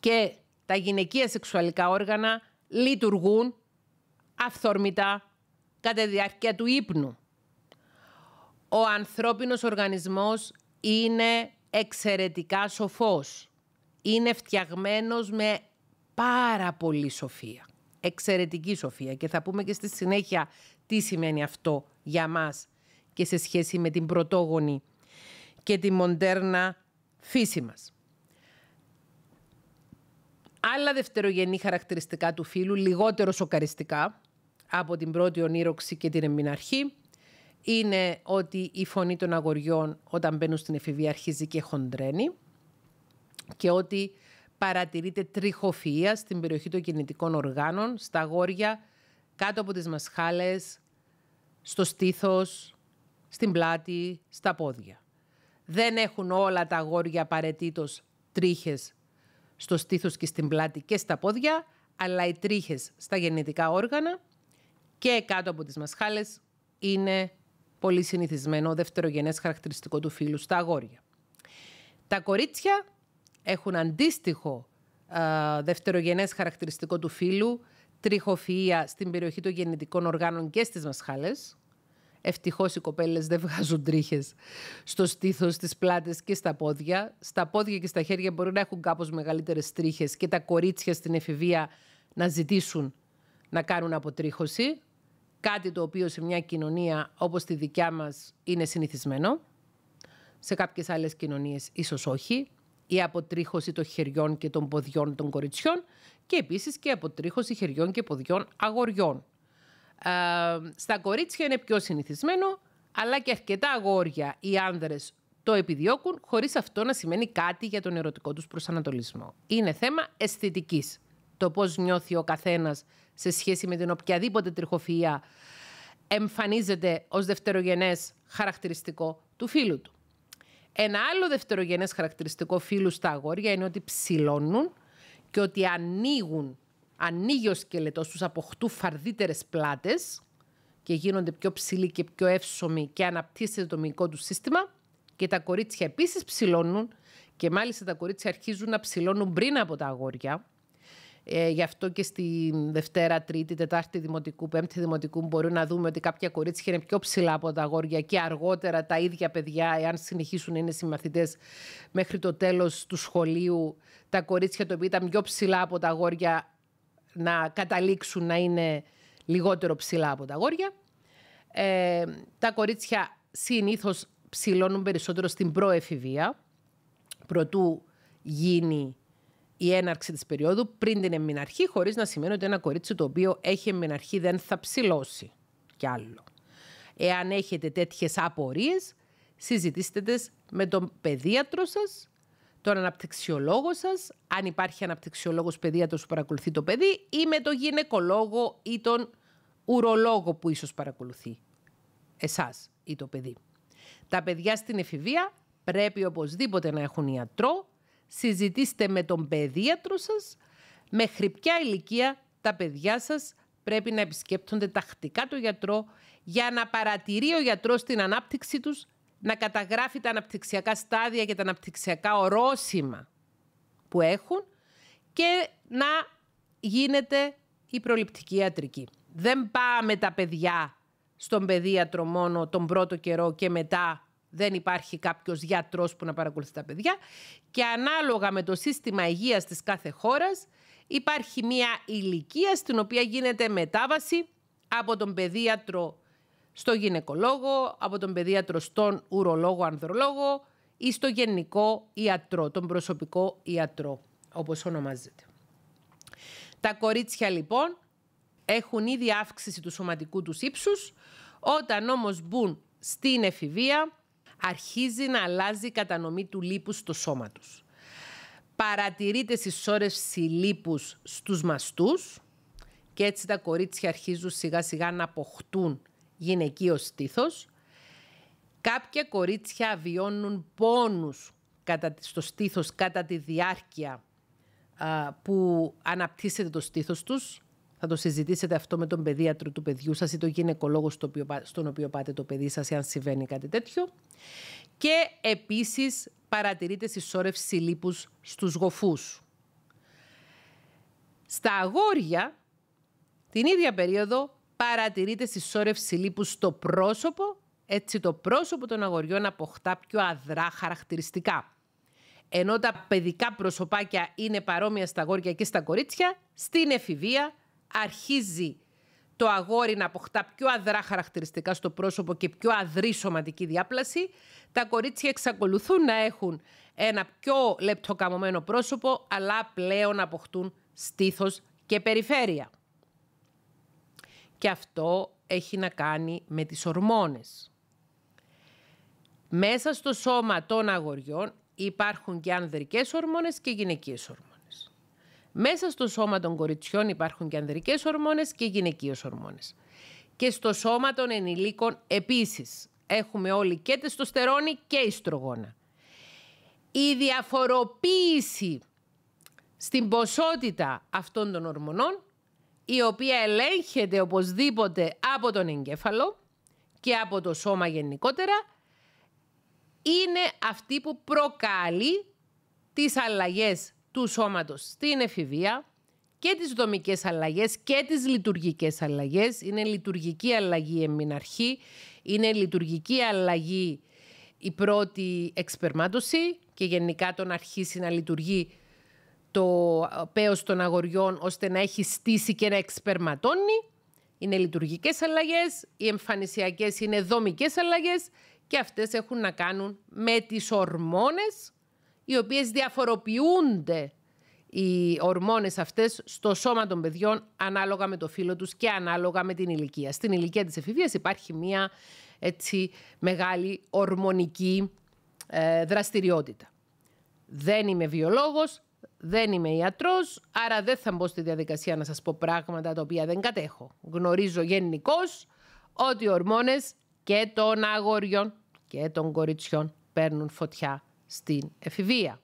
και τα γυναικεία σεξουαλικά όργανα λειτουργούν αυθόρμητα κατά τη διάρκεια του ύπνου. Ο ανθρώπινος οργανισμός είναι εξαιρετικά σοφός. Είναι φτιαγμένος με πάρα πολύ σοφία εξαιρετική σοφία και θα πούμε και στη συνέχεια τι σημαίνει αυτό για μας και σε σχέση με την πρωτόγονη και τη μοντέρνα φύση μας. Άλλα δευτερογενή χαρακτηριστικά του φίλου λιγότερο σοκαριστικά από την πρώτη ονείροξη και την εμμηναρχή, είναι ότι η φωνή των αγοριών όταν μπαίνουν στην εφηβεία αρχίζει και χοντρένει και ότι παρατηρείται τριχοφυΐα στην περιοχή των κινητικών οργάνων, στα γόρια, κάτω από τις μασχάλες, στο στήθος, στην πλάτη, στα πόδια. Δεν έχουν όλα τα γόρια απαραίτητος τρίχες στο στήθος και στην πλάτη και στα πόδια, αλλά οι τρίχες στα γεννητικά όργανα και κάτω από τις μασχάλες είναι πολύ συνηθισμένο δευτερογενές χαρακτηριστικό του φύλου στα αγόρια. Τα κορίτσια έχουν αντίστοιχο α, δευτερογενές χαρακτηριστικό του φύλου, τριχοφυΐα στην περιοχή των γεννητικών οργάνων και στις μασχάλες. Ευτυχώς οι κοπέλες δεν βγάζουν τρίχες στο στήθος, στις πλάτες και στα πόδια. Στα πόδια και στα χέρια μπορεί να έχουν κάπως μεγαλύτερες τρίχες και τα κορίτσια στην εφηβεία να ζητήσουν να κάνουν αποτρίχωση. Κάτι το οποίο σε μια κοινωνία όπως τη δικιά μας είναι συνηθισμένο. Σε κάποιες άλλες κοινωνίες ίσως όχι η αποτρίχωση των χεριών και των ποδιών των κοριτσιών και επίσης και η αποτρίχωση χεριών και ποδιών αγοριών. Ε, στα κορίτσια είναι πιο συνηθισμένο, αλλά και αρκετά αγόρια οι άνδρες το επιδιώκουν χωρίς αυτό να σημαίνει κάτι για τον ερωτικό τους προσανατολισμό. Είναι θέμα αισθητικής. Το πώς νιώθει ο καθένας σε σχέση με την οποιαδήποτε τριχοφυΐα εμφανίζεται ως δευτερογενές χαρακτηριστικό του φίλου του. Ένα άλλο δευτερογενές χαρακτηριστικό φύλου στα αγόρια είναι ότι ψηλώνουν και ότι ανοίγουν, ανοίγει ο σκελετός τους, αποκτούν φαρδύτερες πλάτες και γίνονται πιο ψηλοί και πιο εύσωμοι και αναπτύσσεται το μυϊκό του σύστημα. Και τα κορίτσια επίσης ψηλώνουν και μάλιστα τα κορίτσια αρχίζουν να ψηλώνουν πριν από τα αγόρια. Ε, γι' αυτό και στη Δευτέρα, Τρίτη, Τετάρτη Δημοτικού, Πέμπτη Δημοτικού μπορούμε να δούμε ότι κάποια κορίτσια είναι πιο ψηλά από τα αγόρια και αργότερα τα ίδια παιδιά, εάν συνεχίσουν να είναι συμμαθητές μέχρι το τέλος του σχολείου, τα κορίτσια τα οποία ήταν πιο ψηλά από τα αγόρια να καταλήξουν να είναι λιγότερο ψηλά από τα αγόρια. Ε, τα κορίτσια συνήθως ψηλώνουν περισσότερο στην προεφηβεία, προτού γίνει η έναρξη της περίοδου πριν την εμμηναρχή, χωρίς να σημαίνει ότι ένα κορίτσι το οποίο έχει εμμηναρχή δεν θα ψηλώσει κι άλλο. Εάν έχετε τέτοιες απορίες, συζητήστε τις με τον παιδίατρο σας, τον αναπτυξιολόγο σας, αν υπάρχει αναπτυξιολόγος παιδίατρος που παρακολουθεί το παιδί, ή με τον γυναικολόγο ή τον ουρολόγο που ίσως παρακολουθεί εσάς ή το παιδί. Τα παιδιά στην εφηβεία πρέπει οπωσδήποτε να έχουν ιατρό συζητήστε με τον παιδίατρο σας μέχρι ποια ηλικία τα παιδιά σας πρέπει να επισκέπτονται τακτικά το γιατρό για να παρατηρεί ο γιατρός την ανάπτυξη τους, να καταγράφει τα αναπτυξιακά στάδια και τα αναπτυξιακά ορόσημα που έχουν και να γίνεται η προληπτική ιατρική. Δεν πάμε τα παιδιά στον παιδίατρο μόνο τον πρώτο καιρό και μετά δεν υπάρχει κάποιος γιατρός που να παρακολουθεί τα παιδιά και ανάλογα με το σύστημα υγείας της κάθε χώρας, υπάρχει μια ηλικία στην οποία γίνεται μετάβαση από τον παιδίατρο στο γυναικολόγο, από τον παιδίατρο στον ουρολόγο, ανδρολόγο ή στο γενικό ιατρό, τον προσωπικό ιατρό, όπως ονομάζεται. Τα κορίτσια λοιπόν έχουν ήδη αύξηση του σωματικού τους ύψους, όταν όμως μπουν στην εφηβεία αρχίζει να αλλάζει η κατανομή του λίπους στο σώμα τους. Παρατηρείται συσσόρευση λίπους στους μαστούς και έτσι τα κορίτσια αρχίζουν σιγά σιγά να αποκτούν γυναικείο στήθος. Κάποια κορίτσια βιώνουν πόνους στο στήθος κατά τη διάρκεια που αναπτύσσεται το στήθος τους θα το συζητήσετε αυτό με τον παιδίατρο του παιδιού σας ή τον γυναικολόγο στον οποίο πάτε το παιδί σας, αν συμβαίνει κάτι τέτοιο. Και επίσης παρατηρείτε συσσόρευση λίπους στους γοφούς. Στα αγόρια, την ίδια περίοδο, παρατηρείτε συσσόρευση λίπους στο πρόσωπο, έτσι το πρόσωπο των αγοριών αποκτά πιο αδρά χαρακτηριστικά. Ενώ τα παιδικά προσωπάκια είναι παρόμοια στα αγόρια και στα κορίτσια, στην εφηβεία αρχίζει το αγόρι να αποκτά πιο αδρά χαρακτηριστικά στο πρόσωπο και πιο αδρή σωματική διάπλαση, τα κορίτσια εξακολουθούν να έχουν ένα πιο λεπτοκαμωμένο πρόσωπο, αλλά πλέον αποκτούν στήθος και περιφέρεια. Και αυτό έχει να κάνει με τις ορμόνες. Μέσα στο σώμα των αγοριών υπάρχουν και ανδρικές ορμόνες και γυναικείες ορμόνες. Μέσα στο σώμα των κοριτσιών υπάρχουν και ανδρικές ορμόνες και γυναικείες ορμόνες. Και στο σώμα των ενηλίκων επίσης έχουμε όλοι και τεστοστερόνη και ιστρογόνα. Η διαφοροποίηση στην ποσότητα αυτών των ορμονών, η οποία ελέγχεται οπωσδήποτε από τον εγκέφαλο και από το σώμα γενικότερα, είναι αυτή που προκαλεί τις αλλαγές του σώματος στην εφηβεία και τις δομικές αλλαγές και τις λειτουργικές αλλαγές. Είναι λειτουργική αλλαγή εμμηναρχή, είναι λειτουργική αλλαγή η πρώτη εξπερμάτωση και γενικά το να αρχίσει να λειτουργεί το πέος των αγοριών ώστε να έχει στήσει και να εξπερματώνει. Είναι λειτουργικές αλλαγές, οι εμφανισιακές είναι δομικές αλλαγές και αυτές έχουν να κάνουν με τις ορμόνες οι οποίες διαφοροποιούνται οι ορμόνες αυτές στο σώμα των παιδιών ανάλογα με το φύλλο τους και ανάλογα με την ηλικία. Στην ηλικία της εφηβείας υπάρχει μια έτσι μεγάλη ορμονική ε, δραστηριότητα. Δεν είμαι βιολόγος, δεν είμαι ιατρός, άρα δεν θα μπω στη διαδικασία να σας πω πράγματα τα οποία δεν κατέχω. Γνωρίζω γενικώς ότι οι ορμόνες και των αγοριών και των κοριτσιών παίρνουν φωτιά στην εφηβεία.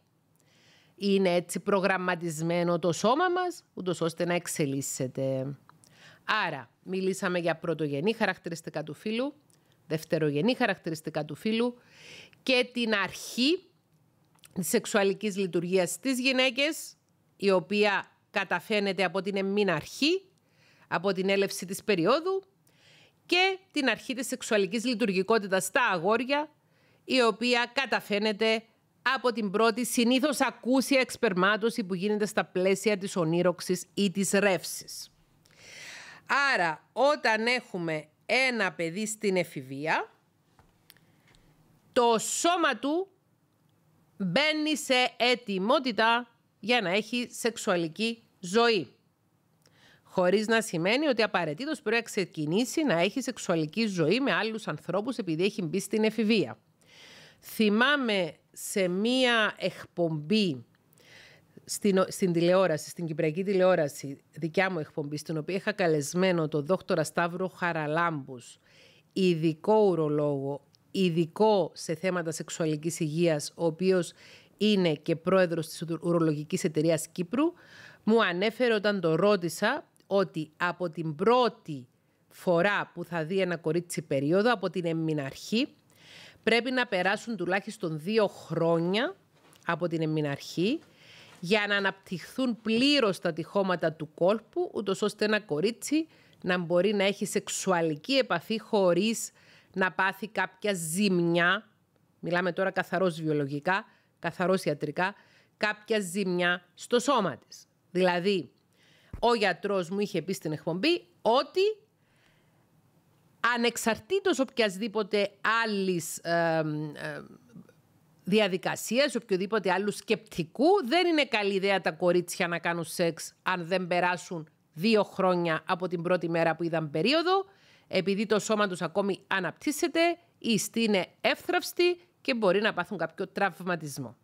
Είναι έτσι προγραμματισμένο το σώμα μας, ούτως ώστε να εξελίσσεται. Άρα, μιλήσαμε για πρωτογενή χαρακτηριστικά του φύλου, δευτερογενή χαρακτηριστικά του φύλου και την αρχή της σεξουαλικής λειτουργίας στις γυναίκες, η οποία καταφαίνεται από την εμμήν από την έλευση της περίοδου και την αρχή της σεξουαλικής λειτουργικότητας στα αγόρια, η οποία καταφαίνεται από την πρώτη συνήθως ακούσια εξπερμάτωση που γίνεται στα πλαίσια της ονείροξης ή της ρεύσης. Άρα, όταν έχουμε ένα παιδί στην εφηβεία, το σώμα του μπαίνει σε ετοιμότητα για να έχει σεξουαλική ζωή. Χωρίς να σημαίνει ότι απαραίτητος πρέπει να ξεκινήσει να έχει σεξουαλική ζωή με άλλους ανθρώπους επειδή έχει μπει στην εφηβεία. Θυμάμαι σε μία εκπομπή στην, στην τηλεόραση, στην Κυπριακή τηλεόραση, δικιά μου εκπομπή, στην οποία είχα καλεσμένο τον δόκτορα Σταύρο Χαραλάμπους, ειδικό ουρολόγο, ειδικό σε θέματα σεξουαλικής υγείας, ο οποίος είναι και πρόεδρος της Ουρολογικής Εταιρείας Κύπρου, μου ανέφερε όταν το ρώτησα ότι από την πρώτη φορά που θα δει ένα κορίτσι περίοδο, από την εμμηναρχή, πρέπει να περάσουν τουλάχιστον δύο χρόνια από την εμμηναρχή για να αναπτυχθούν πλήρως τα τυχώματα του κόλπου, ούτως ώστε ένα κορίτσι να μπορεί να έχει σεξουαλική επαφή χωρίς να πάθει κάποια ζημιά, μιλάμε τώρα καθαρός βιολογικά, καθαρός ιατρικά, κάποια ζημιά στο σώμα της. Δηλαδή, ο γιατρός μου είχε πει στην εκπομπή ότι ανεξαρτήτως οποιασδήποτε άλλης ε, ε, διαδικασίας, οποιοδήποτε άλλου σκεπτικού, δεν είναι καλή ιδέα τα κορίτσια να κάνουν σεξ αν δεν περάσουν δύο χρόνια από την πρώτη μέρα που είδαν περίοδο, επειδή το σώμα τους ακόμη αναπτύσσεται, η ιστή είναι εύθραυστη και μπορεί να πάθουν κάποιο τραυματισμό.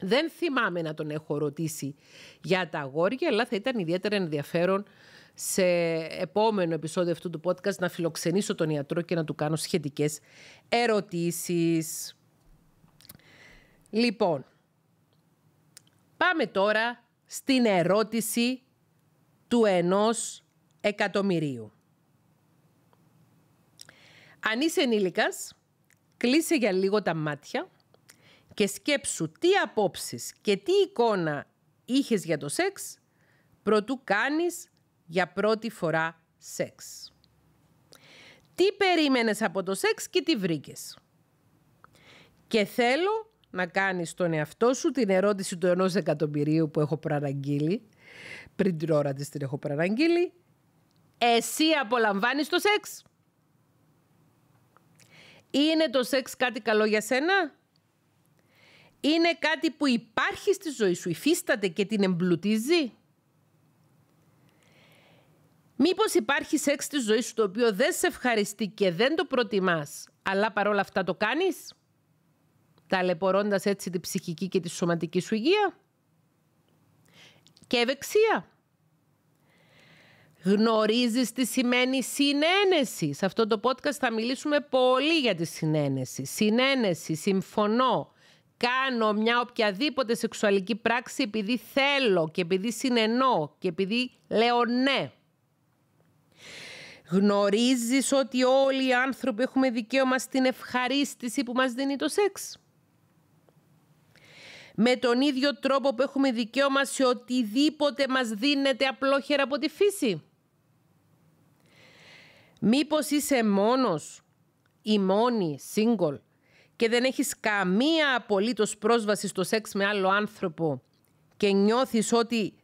Δεν θυμάμαι να τον έχω ρωτήσει για τα αγόρια, αλλά θα ήταν ιδιαίτερα ενδιαφέρον σε επόμενο επεισόδιο αυτού του podcast να φιλοξενήσω τον ιατρό και να του κάνω σχετικές ερωτήσεις. Λοιπόν, πάμε τώρα στην ερώτηση του ενός εκατομμυρίου. Αν είσαι ενήλικας, κλείσε για λίγο τα μάτια και σκέψου τι απόψεις και τι εικόνα είχες για το σεξ προτού κάνεις για πρώτη φορά σεξ. Τι περίμενες από το σεξ και τι βρήκες. Και θέλω να κάνεις τον εαυτό σου την ερώτηση του ενός εκατομμυρίου που έχω προαναγγείλει. Πριν την ώρα της την έχω προαναγγείλει. Εσύ απολαμβάνεις το σεξ. Είναι το σεξ κάτι καλό για σένα. Είναι κάτι που υπάρχει στη ζωή σου, υφίσταται και την εμπλουτίζει. Μήπως υπάρχει σεξ στη ζωή σου το οποίο δεν σε ευχαριστεί και δεν το προτιμάς, αλλά παρόλα αυτά το κάνεις, ταλαιπωρώντας έτσι την ψυχική και τη σωματική σου υγεία και ευεξία. Γνωρίζεις τι σημαίνει συνένεση. Σε αυτό το podcast θα μιλήσουμε πολύ για τη συνένεση. Συνένεση, συμφωνώ. Κάνω μια οποιαδήποτε σεξουαλική πράξη επειδή θέλω και επειδή συνενώ και επειδή λέω ναι. Γνωρίζεις ότι όλοι οι άνθρωποι έχουμε δικαίωμα στην ευχαρίστηση που μας δίνει το σεξ. Με τον ίδιο τρόπο που έχουμε δικαίωμα σε οτιδήποτε μας δίνεται απλόχερα από τη φύση. Μήπως είσαι μόνος ή μόνη, single, και δεν έχεις καμία απολύτως πρόσβαση στο σεξ με άλλο άνθρωπο και νιώθεις ότι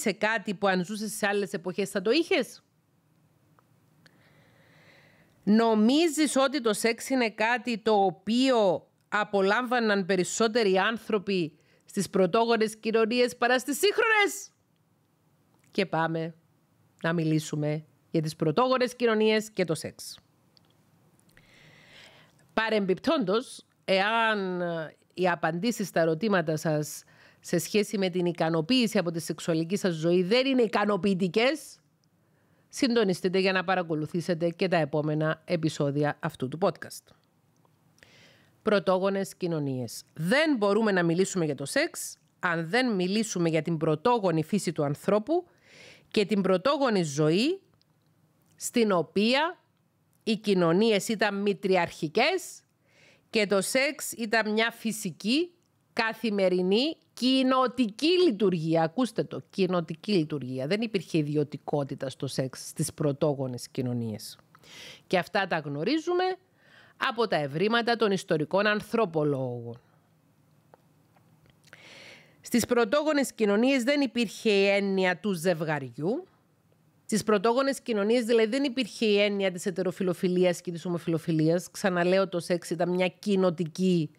σε κάτι που αν ζούσες σε άλλες εποχές θα το είχες. Νομίζεις ότι το σεξ είναι κάτι το οποίο απολάμβαναν περισσότεροι άνθρωποι στις πρωτόγονες κοινωνίες παρά στις σύγχρονες. Και πάμε να μιλήσουμε για τις πρωτόγονες κοινωνίες και το σεξ. Παρεμπιπτόντως, εάν οι απαντήσεις στα ερωτήματα σας σε σχέση με την ικανοποίηση από τη σεξουαλική σας ζωή δεν είναι ικανοποιητικές, Συντονιστείτε για να παρακολουθήσετε και τα επόμενα επεισόδια αυτού του podcast. Πρωτόγονες κοινωνίες. Δεν μπορούμε να μιλήσουμε για το σεξ αν δεν μιλήσουμε για την πρωτόγονη φύση του ανθρώπου και την πρωτόγονη ζωή στην οποία οι κοινωνίες ήταν μητριαρχικές και το σεξ ήταν μια φυσική καθημερινή κοινοτική λειτουργία. Ακούστε το, κοινοτική λειτουργία. Δεν υπήρχε ιδιωτικότητα στο σεξ στις πρωτόγονες κοινωνίες. Και αυτά τα γνωρίζουμε από τα ευρήματα των ιστορικών ανθρωπολόγων. Στις πρωτόγονες κοινωνίες δεν υπήρχε η έννοια του ζευγαριού. Στις πρωτόγονες κοινωνίες δηλαδή δεν υπήρχε η έννοια της ετεροφιλοφιλίας και της ομοφιλοφιλίας. Ξαναλέω το σεξ ήταν μια κοινοτική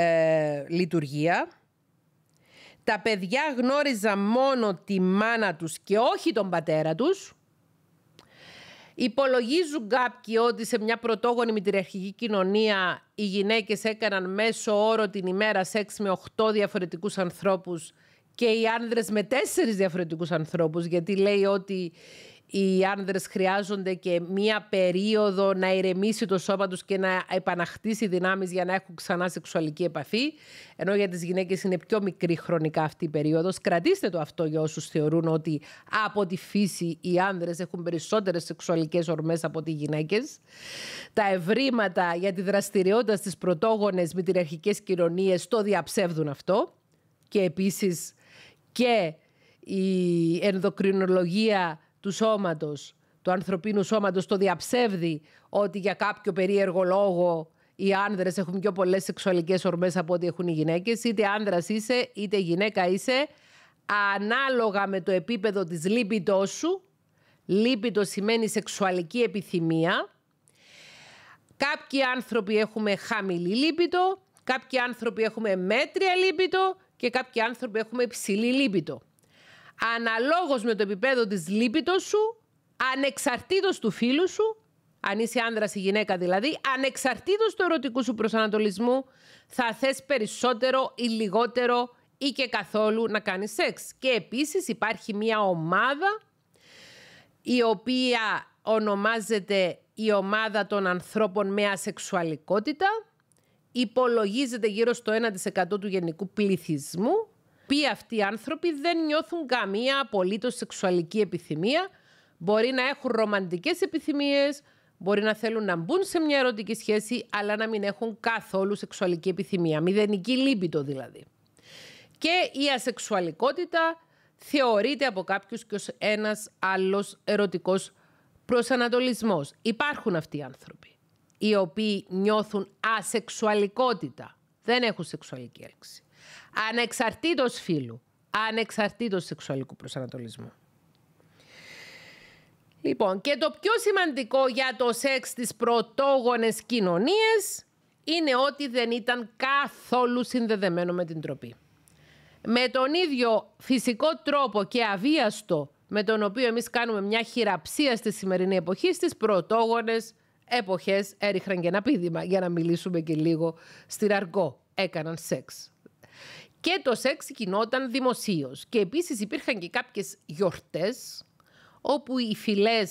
ε, λειτουργία. Τα παιδιά γνώριζαν μόνο τη μάνα τους και όχι τον πατέρα τους. Υπολογίζουν κάποιοι ότι σε μια πρωτόγονη μητριαρχική κοινωνία οι γυναίκες έκαναν μέσο όρο την ημέρα σεξ με 8 διαφορετικούς ανθρώπους και οι άνδρες με τέσσερις διαφορετικούς ανθρώπους γιατί λέει ότι οι άνδρες χρειάζονται και μία περίοδο να ηρεμήσει το σώμα τους και να επαναχτίσει δυνάμεις για να έχουν ξανά σεξουαλική επαφή. Ενώ για τις γυναίκες είναι πιο μικρή χρονικά αυτή η περίοδος. Κρατήστε το αυτό για όσους θεωρούν ότι από τη φύση οι άνδρες έχουν περισσότερες σεξουαλικές ορμές από ότι οι γυναίκες. Τα ευρήματα για τη δραστηριότητα στις πρωτόγονες μητυριαρχικές κοινωνίες το διαψεύδουν αυτό. Και επίσης και η ενδοκρινολογία του σώματος, του ανθρωπίνου σώματος, το διαψεύδει ότι για κάποιο περίεργο λόγο οι άνδρες έχουν πιο πολλές σεξουαλικές ορμές από ό,τι έχουν οι γυναίκες. Είτε άνδρας είσαι, είτε γυναίκα είσαι, ανάλογα με το επίπεδο της λύπητός σου. Λύπητος σημαίνει σεξουαλική επιθυμία. Κάποιοι άνθρωποι έχουμε χαμηλή λύπητο, κάποιοι άνθρωποι έχουμε μέτρια λύπητο και κάποιοι άνθρωποι έχουμε υψηλή λύπητο αναλόγως με το επίπεδο της λύπητος σου, ανεξαρτήτως του φίλου σου, αν είσαι άνδρας ή γυναίκα δηλαδή, ανεξαρτήτως του ερωτικού σου προσανατολισμού, θα θες περισσότερο ή λιγότερο ή και καθόλου να κάνεις σεξ. Και επίσης υπάρχει μια ομάδα η οποία ονομάζεται η ομάδα των ανθρώπων με ασεξουαλικότητα, υπολογίζεται γύρω στο 1% του γενικού πληθυσμού οποίοι αυτοί οι άνθρωποι δεν νιώθουν καμία απολύτως σεξουαλική επιθυμία. Μπορεί να έχουν ρομαντικές επιθυμίες, μπορεί να θέλουν να μπουν σε μια ερωτική σχέση, αλλά να μην έχουν καθόλου σεξουαλική επιθυμία. Μηδενική λύπητο δηλαδή. Και η ασεξουαλικότητα θεωρείται από κάποιους και ως ένας άλλος ερωτικός προσανατολισμός. Υπάρχουν αυτοί οι άνθρωποι οι οποίοι νιώθουν ασεξουαλικότητα. Δεν έχουν σεξουαλική έλξη ανεξαρτήτως φίλου. ανεξαρτήτως σεξουαλικού προσανατολισμού. Λοιπόν, και το πιο σημαντικό για το σεξ της πρωτόγονες κοινωνίες είναι ότι δεν ήταν καθόλου συνδεδεμένο με την τροπή. Με τον ίδιο φυσικό τρόπο και αβίαστο με τον οποίο εμείς κάνουμε μια χειραψία στη σημερινή εποχή, στις πρωτόγονες εποχές έριχναν και ένα πίδημα για να μιλήσουμε και λίγο στην αργό. Έκαναν σεξ. Και το σεξ γινόταν δημοσίως. Και επίσης υπήρχαν και κάποιες γιορτές όπου οι φυλές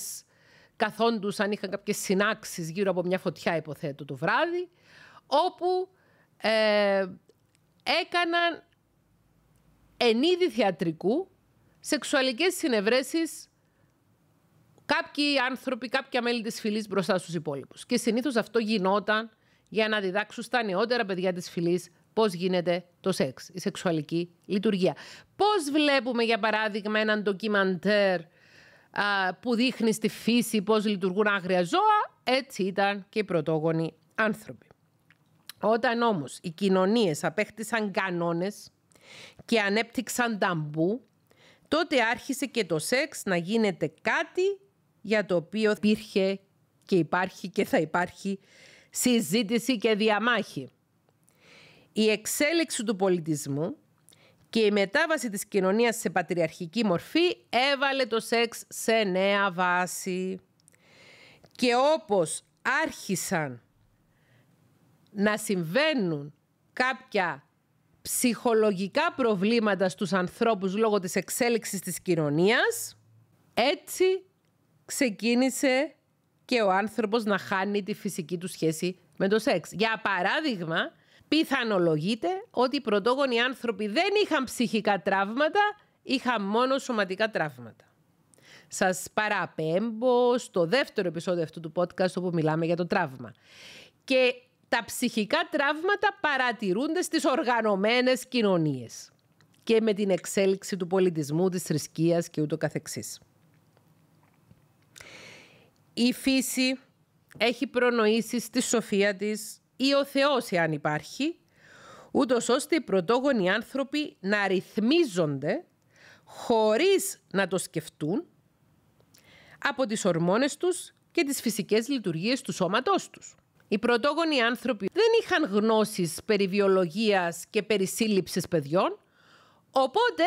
καθόντουσαν, είχαν κάποιες συνάξεις γύρω από μια φωτιά, υποθέτω το βράδυ, όπου ε, έκαναν εν είδη θεατρικού σεξουαλικές συνευρέσεις κάποιοι άνθρωποι, κάποια μέλη της φυλής μπροστά στους υπόλοιπους. Και συνήθως αυτό γινόταν για να διδάξουν στα νεότερα παιδιά της φυλής πώς γίνεται το σεξ, η σεξουαλική λειτουργία. Πώς βλέπουμε, για παράδειγμα, έναν ντοκιμαντέρ που δείχνει στη φύση πώς λειτουργούν άγρια ζώα, έτσι ήταν και οι πρωτόγονοι άνθρωποι. Όταν όμως οι κοινωνίες απέκτησαν κανόνες και ανέπτυξαν ταμπού, τότε άρχισε και το σεξ να γίνεται κάτι για το οποίο υπήρχε και υπάρχει και θα υπάρχει συζήτηση και διαμάχη η εξέλιξη του πολιτισμού και η μετάβαση της κοινωνίας σε πατριαρχική μορφή έβαλε το σεξ σε νέα βάση. Και όπως άρχισαν να συμβαίνουν κάποια ψυχολογικά προβλήματα στους ανθρώπους λόγω της εξέλιξης της κοινωνίας, έτσι ξεκίνησε και ο άνθρωπος να χάνει τη φυσική του σχέση με το σεξ. Για παράδειγμα, Πιθανολογείται ότι οι πρωτόγονοι άνθρωποι δεν είχαν ψυχικά τραύματα, είχαν μόνο σωματικά τραύματα. Σας παραπέμπω στο δεύτερο επεισόδιο αυτού του podcast όπου μιλάμε για το τραύμα. Και τα ψυχικά τραύματα παρατηρούνται στις οργανωμένες κοινωνίες και με την εξέλιξη του πολιτισμού, της θρησκείας και ούτω καθεξής. Η φύση έχει προνοήσει στη σοφία της ή ο Θεός εάν υπάρχει, ούτως ώστε οι πρωτόγονοι άνθρωποι να ρυθμίζονται χωρίς να το σκεφτούν από τις ορμόνες τους και τις φυσικές λειτουργίες του σώματός τους. Οι πρωτόγονοι άνθρωποι δεν είχαν γνώσεις περί βιολογίας και περί σύλληψης παιδιών, οπότε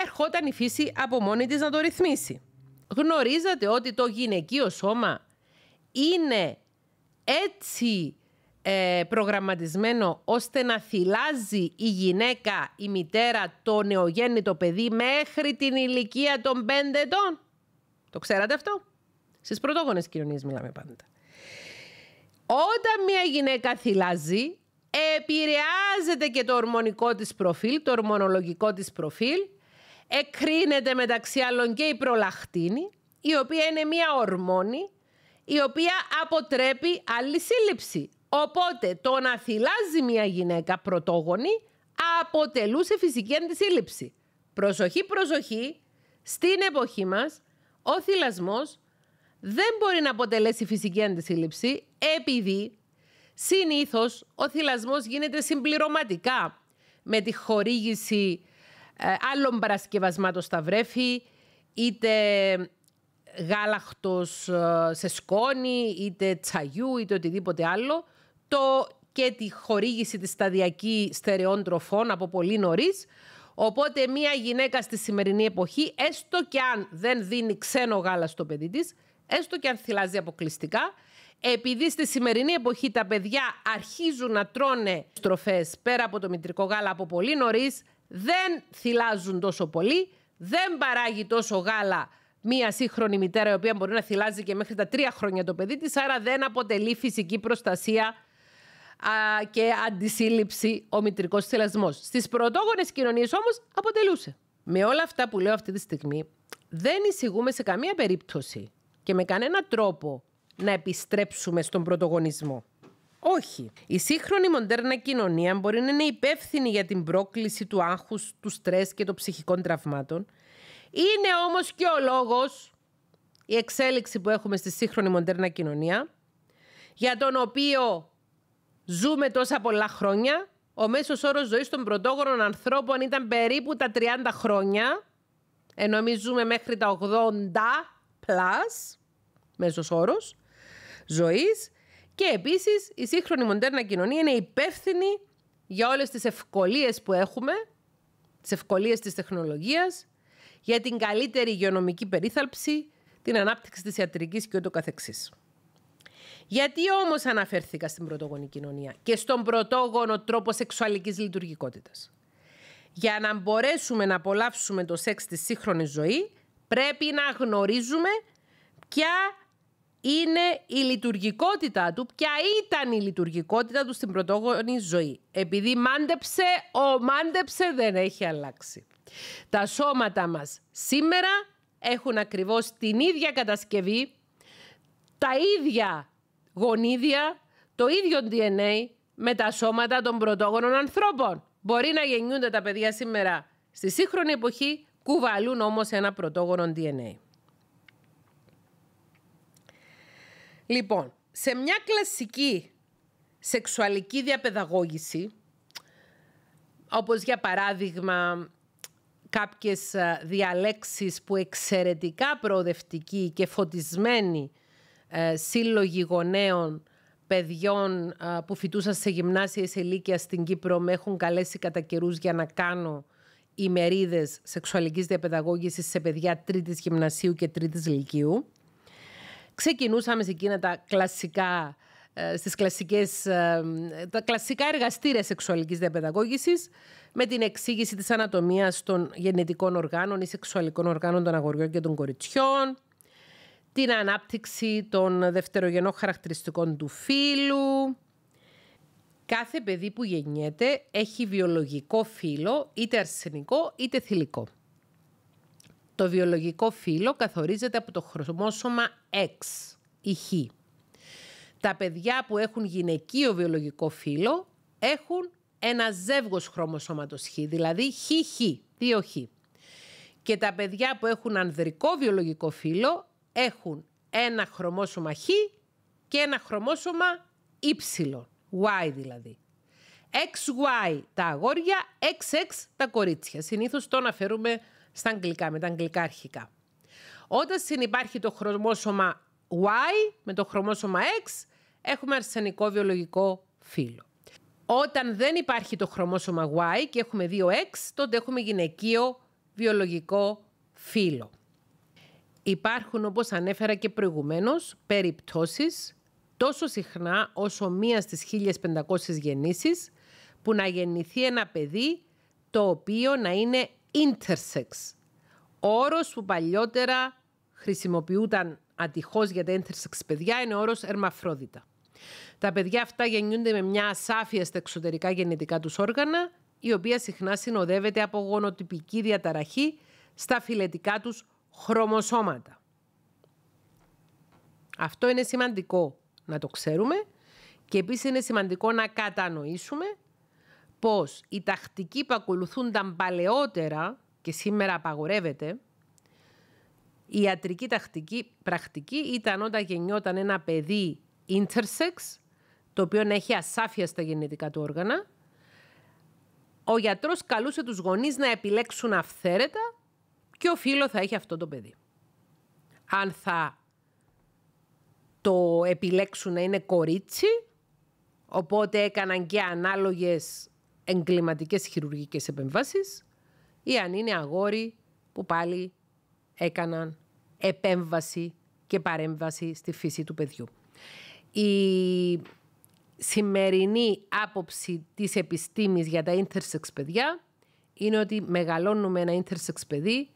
ερχόταν η φύση από μόνη της να το ρυθμίσει. Γνωρίζατε ότι το γυναικείο σώμα είναι έτσι ε, προγραμματισμένο ώστε να θυλάζει η γυναίκα, η μητέρα, το νεογέννητο παιδί μέχρι την ηλικία των 5 ετών. Το ξέρατε αυτό. Στις πρωτόγονες κοινωνίες μιλάμε πάντα. Όταν μια γυναίκα θυλάζει, επηρεάζεται και το ορμονικό της προφίλ, το ορμονολογικό της προφίλ, εκρίνεται μεταξύ άλλων και η προλαχτίνη, η οποία είναι μια ορμόνη η οποία αποτρέπει άλλη σύλληψη. Οπότε το να θυλάζει μια γυναίκα πρωτόγονη αποτελούσε φυσική αντισύλληψη. Προσοχή, προσοχή, στην εποχή μας ο θυλασμός δεν μπορεί να αποτελέσει φυσική αντισύλληψη επειδή συνήθως ο θυλασμός γίνεται συμπληρωματικά με τη χορήγηση ε, άλλων παρασκευασμάτων στα βρέφη, είτε γάλακτος ε, σε σκόνη, είτε τσαγιού, είτε οτιδήποτε άλλο, το και τη χορήγηση της σταδιακή στερεών τροφών από πολύ νωρίς. Οπότε μια γυναίκα στη σημερινή εποχή, έστω και αν δεν δίνει ξένο γάλα στο παιδί της, έστω και αν θυλάζει αποκλειστικά, επειδή στη σημερινή εποχή τα παιδιά αρχίζουν να τρώνε στροφές πέρα από το μητρικό γάλα από πολύ νωρίς, δεν θυλάζουν τόσο πολύ, δεν παράγει τόσο γάλα μία σύγχρονη μητέρα η οποία μπορεί να θυλάζει και μέχρι τα τρία χρόνια το παιδί της, άρα δεν αποτελεί φυσική προστασία και αντισύλληψη ο μητρικός στις Στις πρωτόγονες κοινωνίες όμως αποτελούσε. Με όλα αυτά που λέω αυτή τη στιγμή, δεν εισηγούμε σε καμία περίπτωση και με κανένα τρόπο να επιστρέψουμε στον πρωτογονισμό. Όχι. Η σύγχρονη μοντέρνα κοινωνία μπορεί να είναι υπεύθυνη για την πρόκληση του άγχους, του στρες και των ψυχικών τραυμάτων. Είναι όμως και ο λόγος, η εξέλιξη που έχουμε στη σύγχρονη μοντέρνα κοινωνία, για τον οποίο Ζούμε τόσα πολλά χρόνια. Ο μέσος όρος ζωής των πρωτόγονων ανθρώπων ήταν περίπου τα 30 χρόνια. Ενώ εμείς ζούμε μέχρι τα 80 plus μέσος όρος ζωής. Και επίσης η σύγχρονη μοντέρνα κοινωνία είναι υπεύθυνη για όλες τις ευκολίες που έχουμε, τις ευκολίες της τεχνολογίας, για την καλύτερη υγειονομική περίθαλψη, την ανάπτυξη της ιατρικής και γιατί όμως αναφέρθηκα στην πρωτόγονη κοινωνία και στον πρωτόγονο τρόπο σεξουαλικής λειτουργικότητας. Για να μπορέσουμε να απολαύσουμε το σεξ στη σύγχρονη ζωή, πρέπει να γνωρίζουμε ποια είναι η λειτουργικότητα του, ποια ήταν η λειτουργικότητα του στην πρωτόγονη ζωή. Επειδή μάντεψε, ο μάντεψε δεν έχει αλλάξει. Τα σώματα μας σήμερα έχουν ακριβώς την ίδια κατασκευή, τα ίδια γονίδια, το ίδιο DNA με τα σώματα των πρωτόγονων ανθρώπων. Μπορεί να γεννιούνται τα παιδιά σήμερα στη σύγχρονη εποχή, κουβαλούν όμως ένα πρωτόγονο DNA. Λοιπόν, σε μια κλασική σεξουαλική διαπαιδαγώγηση, όπως για παράδειγμα κάποιες ε, διαλέξεις που εξαιρετικά προοδευτική και φωτισμένη ε, σύλλογοι γονέων παιδιών ε, που φοιτούσαν σε γυμνάσια ή σε ηλικία στην Κύπρο με έχουν καλέσει κατά καιρούς για να κάνω ημερίδες σεξουαλικής διαπαιδαγώγησης σε παιδιά Τρίτης γυμνασίου και Τρίτης ηλικίου Ξεκινούσαμε σε εκείνα τα κλασικά, ε, στις κλασικές, ε, τα κλασικά εργαστήρια σεξουαλικής διαπαιδαγώγησης με την εξήγηση της ανατομίας των γεννητικών οργάνων ή σεξουαλικών οργάνων των αγοριών και των κοριτσιών, την ανάπτυξη των δευτερογενών χαρακτηριστικών του φύλου. Κάθε παιδί που γεννιέται έχει βιολογικό φύλο... είτε αρσενικό είτε θηλυκό. Το βιολογικό φύλο καθορίζεται από το χρωμόσωμα X ή Χ. Τα παιδιά που έχουν γυναικείο βιολογικό φύλο... έχουν ένα ζεύγος χρωμοσώματος Χ, δηλαδή Χ, Χ, Χ. Και τα παιδιά που έχουν ανδρικό βιολογικό φύλο έχουν ένα χρωμόσωμα χ και ένα χρωμόσωμα ε. δηλαδή. Y, Y δηλαδή. XY τα αγόρια, XX τα κορίτσια. Συνήθως τον αναφέρουμε στα αγγλικά, με τα αγγλικά αρχικά. Όταν συνυπάρχει το χρωμόσωμα Y με το χρωμόσωμα X, έχουμε αρσενικό βιολογικό φύλλο. Όταν δεν υπάρχει το χρωμόσωμα Y και έχουμε δύο X, τότε έχουμε γυναικείο βιολογικό φύλλο. Υπάρχουν, όπως ανέφερα και προηγουμένως, περιπτώσεις τόσο συχνά όσο μία στις 1500 γεννήσεις που να γεννηθεί ένα παιδί το οποίο να είναι intersex. Όρος που παλιότερα χρησιμοποιούταν ατυχώς για τα intersex παιδιά είναι ο όρος ερμαφρόδιτα. Τα παιδιά αυτά γεννιούνται με μια ασάφεια στα εξωτερικά γεννητικά τους όργανα, η οποία συχνά συνοδεύεται από γονοτυπική διαταραχή στα φυλετικά τους χρωμοσώματα. Αυτό είναι σημαντικό να το ξέρουμε και επίσης είναι σημαντικό να κατανοήσουμε πως η τακτική που ακολουθούνταν παλαιότερα και σήμερα απαγορεύεται, η ιατρική τακτική πρακτική ήταν όταν γεννιόταν ένα παιδί intersex, το οποίο έχει ασάφεια στα γεννητικά του όργανα, ο γιατρός καλούσε τους γονείς να επιλέξουν αυθαίρετα ο φίλο θα έχει αυτό το παιδί. Αν θα το επιλέξουν να είναι κορίτσι, οπότε έκαναν και ανάλογες εγκληματικές χειρουργικές επεμβάσεις, ή αν είναι αγόρι που πάλι έκαναν επέμβαση και παρέμβαση στη φύση του παιδιού. Η σημερινή άποψη της επιστήμης για τα intersex παιδιά είναι ότι μεγαλώνουμε ένα intersex παιδί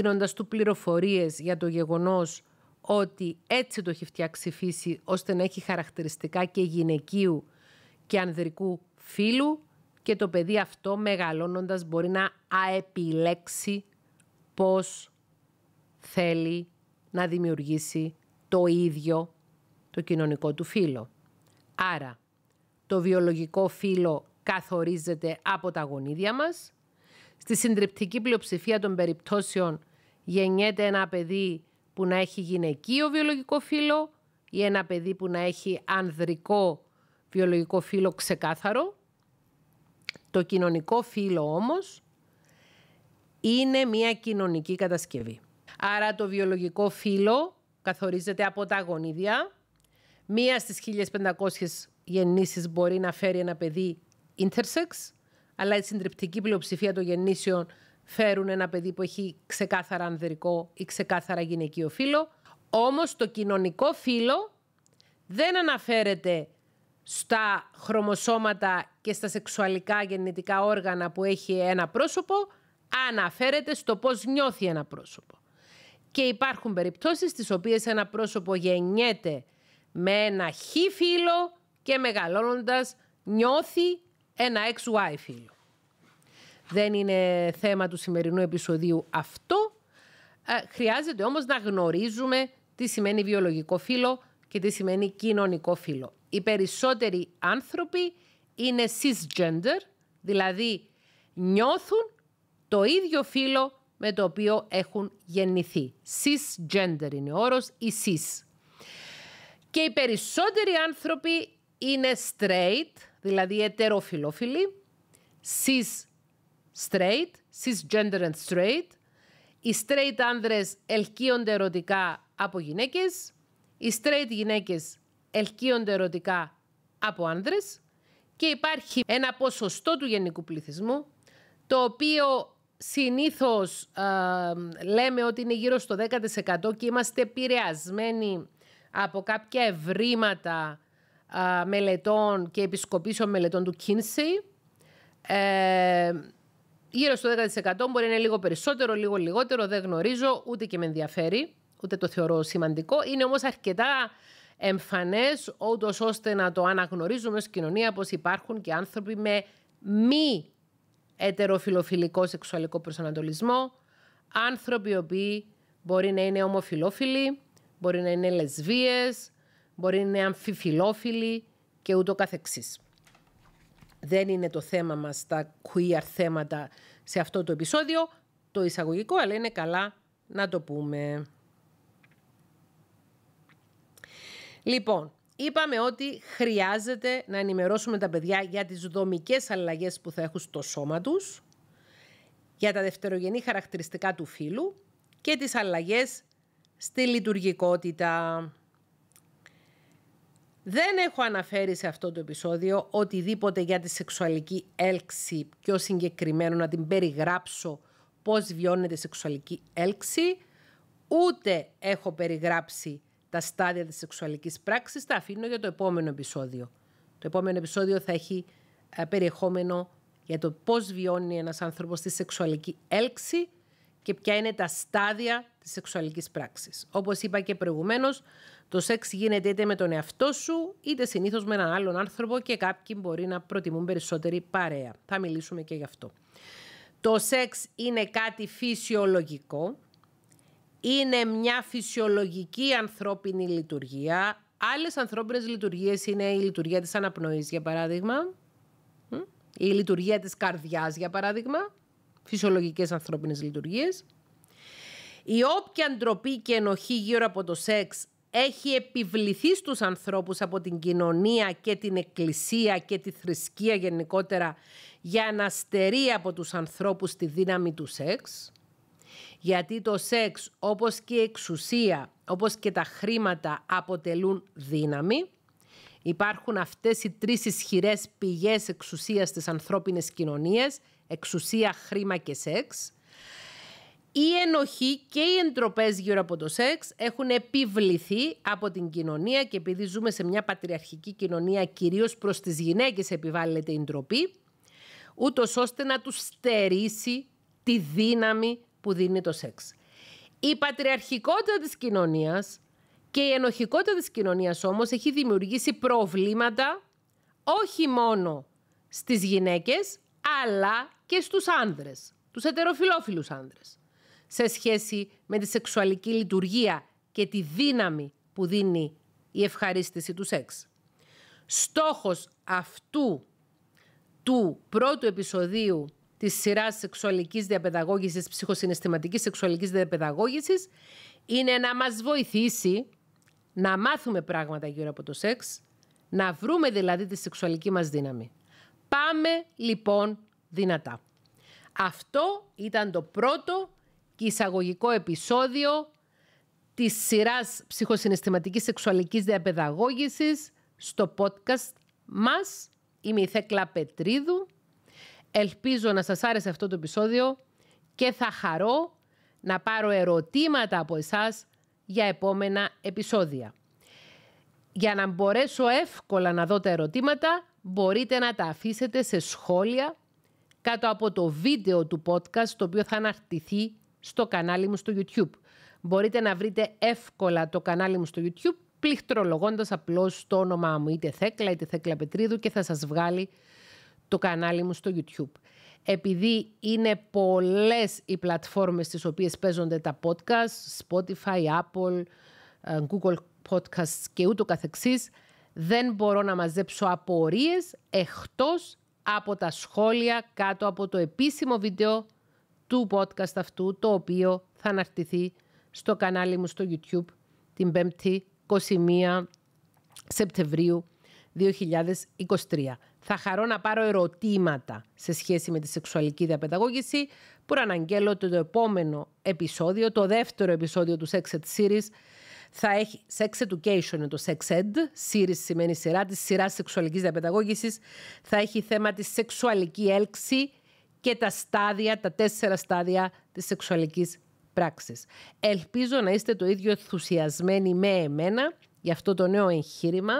δίνοντας του πληροφορίες για το γεγονός ότι έτσι το έχει φτιάξει η φύση ώστε να έχει χαρακτηριστικά και γυναικείου και ανδρικού φύλου και το παιδί αυτό μεγαλώνοντας μπορεί να αεπιλέξει πώς θέλει να δημιουργήσει το ίδιο το κοινωνικό του φύλο. Άρα, το βιολογικό φύλο καθορίζεται από τα γονίδια μας Στη συντριπτική πλειοψηφία των περιπτώσεων γεννιέται ένα παιδί που να έχει γυναικείο βιολογικό φύλλο ή ένα παιδί που να έχει ανδρικό βιολογικό φύλλο ξεκάθαρο. Το κοινωνικό φύλλο όμως είναι μια κοινωνική κατασκευή. Άρα το βιολογικό φύλλο καθορίζεται από τα γονίδια. Μία στις 1500 γεννήσεις μπορεί να φέρει ένα παιδί intersex αλλά η συντριπτική πλειοψηφία των γεννήσεων φέρουν ένα παιδί που έχει ξεκάθαρα ανδρικό ή ξεκάθαρα γυναικείο φύλλο. Όμως το κοινωνικό φύλλο δεν αναφέρεται στα χρωμοσώματα και στα σεξουαλικά γεννητικά όργανα που έχει ένα πρόσωπο, αναφέρεται στο πώς νιώθει ένα πρόσωπο. Και υπάρχουν περιπτώσεις στις οποίες ένα πρόσωπο γεννιέται με ένα χ φύλλο και μεγαλώνοντας νιώθει ένα XY φίλο. Δεν είναι θέμα του σημερινού επεισοδίου αυτό. Ε, χρειάζεται όμως να γνωρίζουμε τι σημαίνει βιολογικό φίλο και τι σημαίνει κοινωνικό φίλο. Οι περισσότεροι άνθρωποι είναι cisgender, δηλαδή νιώθουν το ίδιο φίλο με το οποίο έχουν γεννηθεί. Cisgender είναι ο όρος ή cis. Και οι περισσότεροι άνθρωποι είναι straight, δηλαδή ετεροφιλόφιλοι, cis straight, gender and straight, οι straight άνδρες ελκύονται ερωτικά από γυναίκες, οι straight γυναίκες ελκύονται ερωτικά από άνδρες και υπάρχει ένα ποσοστό του γενικού πληθυσμού το οποίο συνήθως λέμε ότι είναι γύρω στο 10% και είμαστε επηρεασμένοι από κάποια ευρήματα μελετών και επισκοπήσεων μελετών του Κίνσεϊ. γύρω στο 10% μπορεί να είναι λίγο περισσότερο, λίγο λιγότερο, δεν γνωρίζω, ούτε και με ενδιαφέρει, ούτε το θεωρώ σημαντικό. Είναι όμως αρκετά εμφανές, ούτως ώστε να το αναγνωρίζουμε ως κοινωνία πως υπάρχουν και άνθρωποι με μη ετεροφιλοφιλικό σεξουαλικό προσανατολισμό, άνθρωποι οι οποίοι μπορεί να είναι ομοφιλόφιλοι, μπορεί να είναι λεσβίες, μπορεί να είναι αμφιφιλόφιλοι και ούτω καθεξής. Δεν είναι το θέμα μας τα queer θέματα σε αυτό το επεισόδιο, το εισαγωγικό, αλλά είναι καλά να το πούμε. Λοιπόν, είπαμε ότι χρειάζεται να ενημερώσουμε τα παιδιά για τις δομικές αλλαγές που θα έχουν στο σώμα τους, για τα δευτερογενή χαρακτηριστικά του φύλου και τις αλλαγές στη λειτουργικότητα. Δεν έχω αναφέρει σε αυτό το επεισόδιο οτιδήποτε για τη σεξουαλική έλξη πιο συγκεκριμένο να την περιγράψω πώς βιώνεται η σεξουαλική έλξη. Ούτε έχω περιγράψει τα στάδια της σεξουαλικής πράξης. Τα αφήνω για το επόμενο επεισόδιο. Το επόμενο επεισόδιο θα έχει ε, περιεχόμενο για το πώς βιώνει ένας άνθρωπος τη σεξουαλική έλξη και ποια είναι τα στάδια της σεξουαλικής πράξης. Όπως είπα και προηγουμένως, το σεξ γίνεται είτε με τον εαυτό σου, είτε συνήθως με έναν άλλον άνθρωπο και κάποιοι μπορεί να προτιμούν περισσότερη παρέα. Θα μιλήσουμε και γι' αυτό. Το σεξ είναι κάτι φυσιολογικό. Είναι μια φυσιολογική ανθρώπινη λειτουργία. Άλλες ανθρώπινες λειτουργίες είναι η λειτουργία της αναπνοής, για παράδειγμα. Η λειτουργία της καρδιάς, για παράδειγμα. Φυσιολογικές ανθρώπινες λειτουργίες. Η όποια ντροπή και ενοχή γύρω από το σεξ έχει επιβληθεί στους ανθρώπους από την κοινωνία και την εκκλησία και τη θρησκεία γενικότερα για να στερεί από τους ανθρώπους τη δύναμη του σεξ. Γιατί το σεξ όπως και η εξουσία, όπως και τα χρήματα αποτελούν δύναμη. Υπάρχουν αυτές οι τρεις ισχυρές πηγές εξουσίας στις ανθρώπινες κοινωνίες, εξουσία, χρήμα και σεξ η ενοχή και οι εντροπές γύρω από το σεξ έχουν επιβληθεί από την κοινωνία και επειδή ζούμε σε μια πατριαρχική κοινωνία κυρίως προς τις γυναίκες επιβάλλεται η ντροπή, ούτως ώστε να τους στερήσει τη δύναμη που δίνει το σεξ. Η πατριαρχικότητα της κοινωνίας και η ενοχικότητα της κοινωνίας όμως έχει δημιουργήσει προβλήματα όχι μόνο στις γυναίκες αλλά και στους άνδρες, τους ετεροφιλόφιλους άνδρες σε σχέση με τη σεξουαλική λειτουργία και τη δύναμη που δίνει η ευχαρίστηση του σεξ. Στόχος αυτού του πρώτου επεισοδίου της σειράς σεξουαλικής διαπαιδαγώγησης, ψυχοσυναισθηματικής σεξουαλικής διαπαιδαγώγησης, είναι να μας βοηθήσει να μάθουμε πράγματα γύρω από το σεξ, να βρούμε δηλαδή τη σεξουαλική μας δύναμη. Πάμε λοιπόν δυνατά. Αυτό ήταν το πρώτο εισαγωγικό επεισόδιο της σειράς ψυχοσυναισθηματικής σεξουαλικής διαπαιδαγώγησης στο podcast μας. Είμαι η Θέκλα Πετρίδου. Ελπίζω να σας άρεσε αυτό το επεισόδιο και θα χαρώ να πάρω ερωτήματα από εσάς για επόμενα επεισόδια. Για να μπορέσω εύκολα να δω τα ερωτήματα, μπορείτε να τα αφήσετε σε σχόλια κάτω από το βίντεο του podcast, το οποίο θα αναρτηθεί στο κανάλι μου στο YouTube. Μπορείτε να βρείτε εύκολα το κανάλι μου στο YouTube πληκτρολογώντας απλώς το όνομά μου είτε Θέκλα είτε Θέκλα Πετρίδου και θα σας βγάλει το κανάλι μου στο YouTube. Επειδή είναι πολλές οι πλατφόρμες στις οποίες παίζονται τα podcast, Spotify, Apple, ε, Google Podcasts και ούτω καθεξής, δεν μπορώ να μαζέψω απορίες εκτός από τα σχόλια κάτω από το επίσημο βίντεο του podcast αυτού, το οποίο θα αναρτηθεί στο κανάλι μου στο YouTube την 5η 21 Σεπτεμβρίου 2023. Θα χαρώ να πάρω ερωτήματα σε σχέση με τη σεξουαλική διαπαιδαγώγηση που αναγγέλλω ότι το επόμενο επεισόδιο, το δεύτερο επεισόδιο του Sex Ed Series θα έχει Sex Education, το Sex Ed, series σημαίνει σειρά, της σειράς σεξουαλικής διαπαιδαγώγησης, θα έχει θέμα της σεξουαλική έλξη, και τα στάδια, τα τέσσερα στάδια της σεξουαλικής πράξης. Ελπίζω να είστε το ίδιο ενθουσιασμένοι με εμένα για αυτό το νέο εγχείρημα.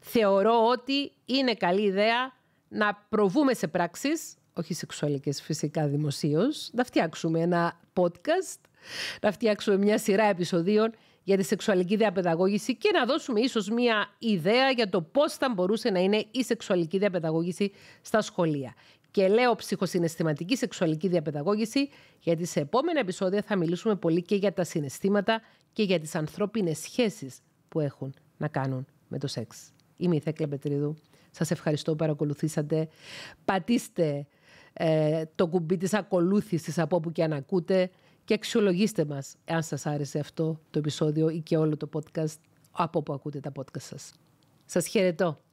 Θεωρώ ότι είναι καλή ιδέα να προβούμε σε πράξεις, όχι σεξουαλικές φυσικά δημοσίως, να φτιάξουμε ένα podcast, να φτιάξουμε μια σειρά επεισοδίων για τη σεξουαλική διαπαιδαγώγηση και να δώσουμε ίσως μια ιδέα για το πώς θα μπορούσε να είναι η σεξουαλική διαπαιδαγώγηση στα σχολεία και λέω ψυχοσυναισθηματική σεξουαλική διαπαιδαγώγηση, γιατί σε επόμενα επεισόδια θα μιλήσουμε πολύ και για τα συναισθήματα και για τις ανθρώπινες σχέσεις που έχουν να κάνουν με το σεξ. Είμαι η Θέκλα Πετρίδου. Σας ευχαριστώ που παρακολουθήσατε. Πατήστε ε, το κουμπί της ακολούθησης από όπου και αν ακούτε και αξιολογήστε μας αν σας άρεσε αυτό το επεισόδιο ή και όλο το podcast από όπου ακούτε τα podcast σας. Σας χαιρετώ.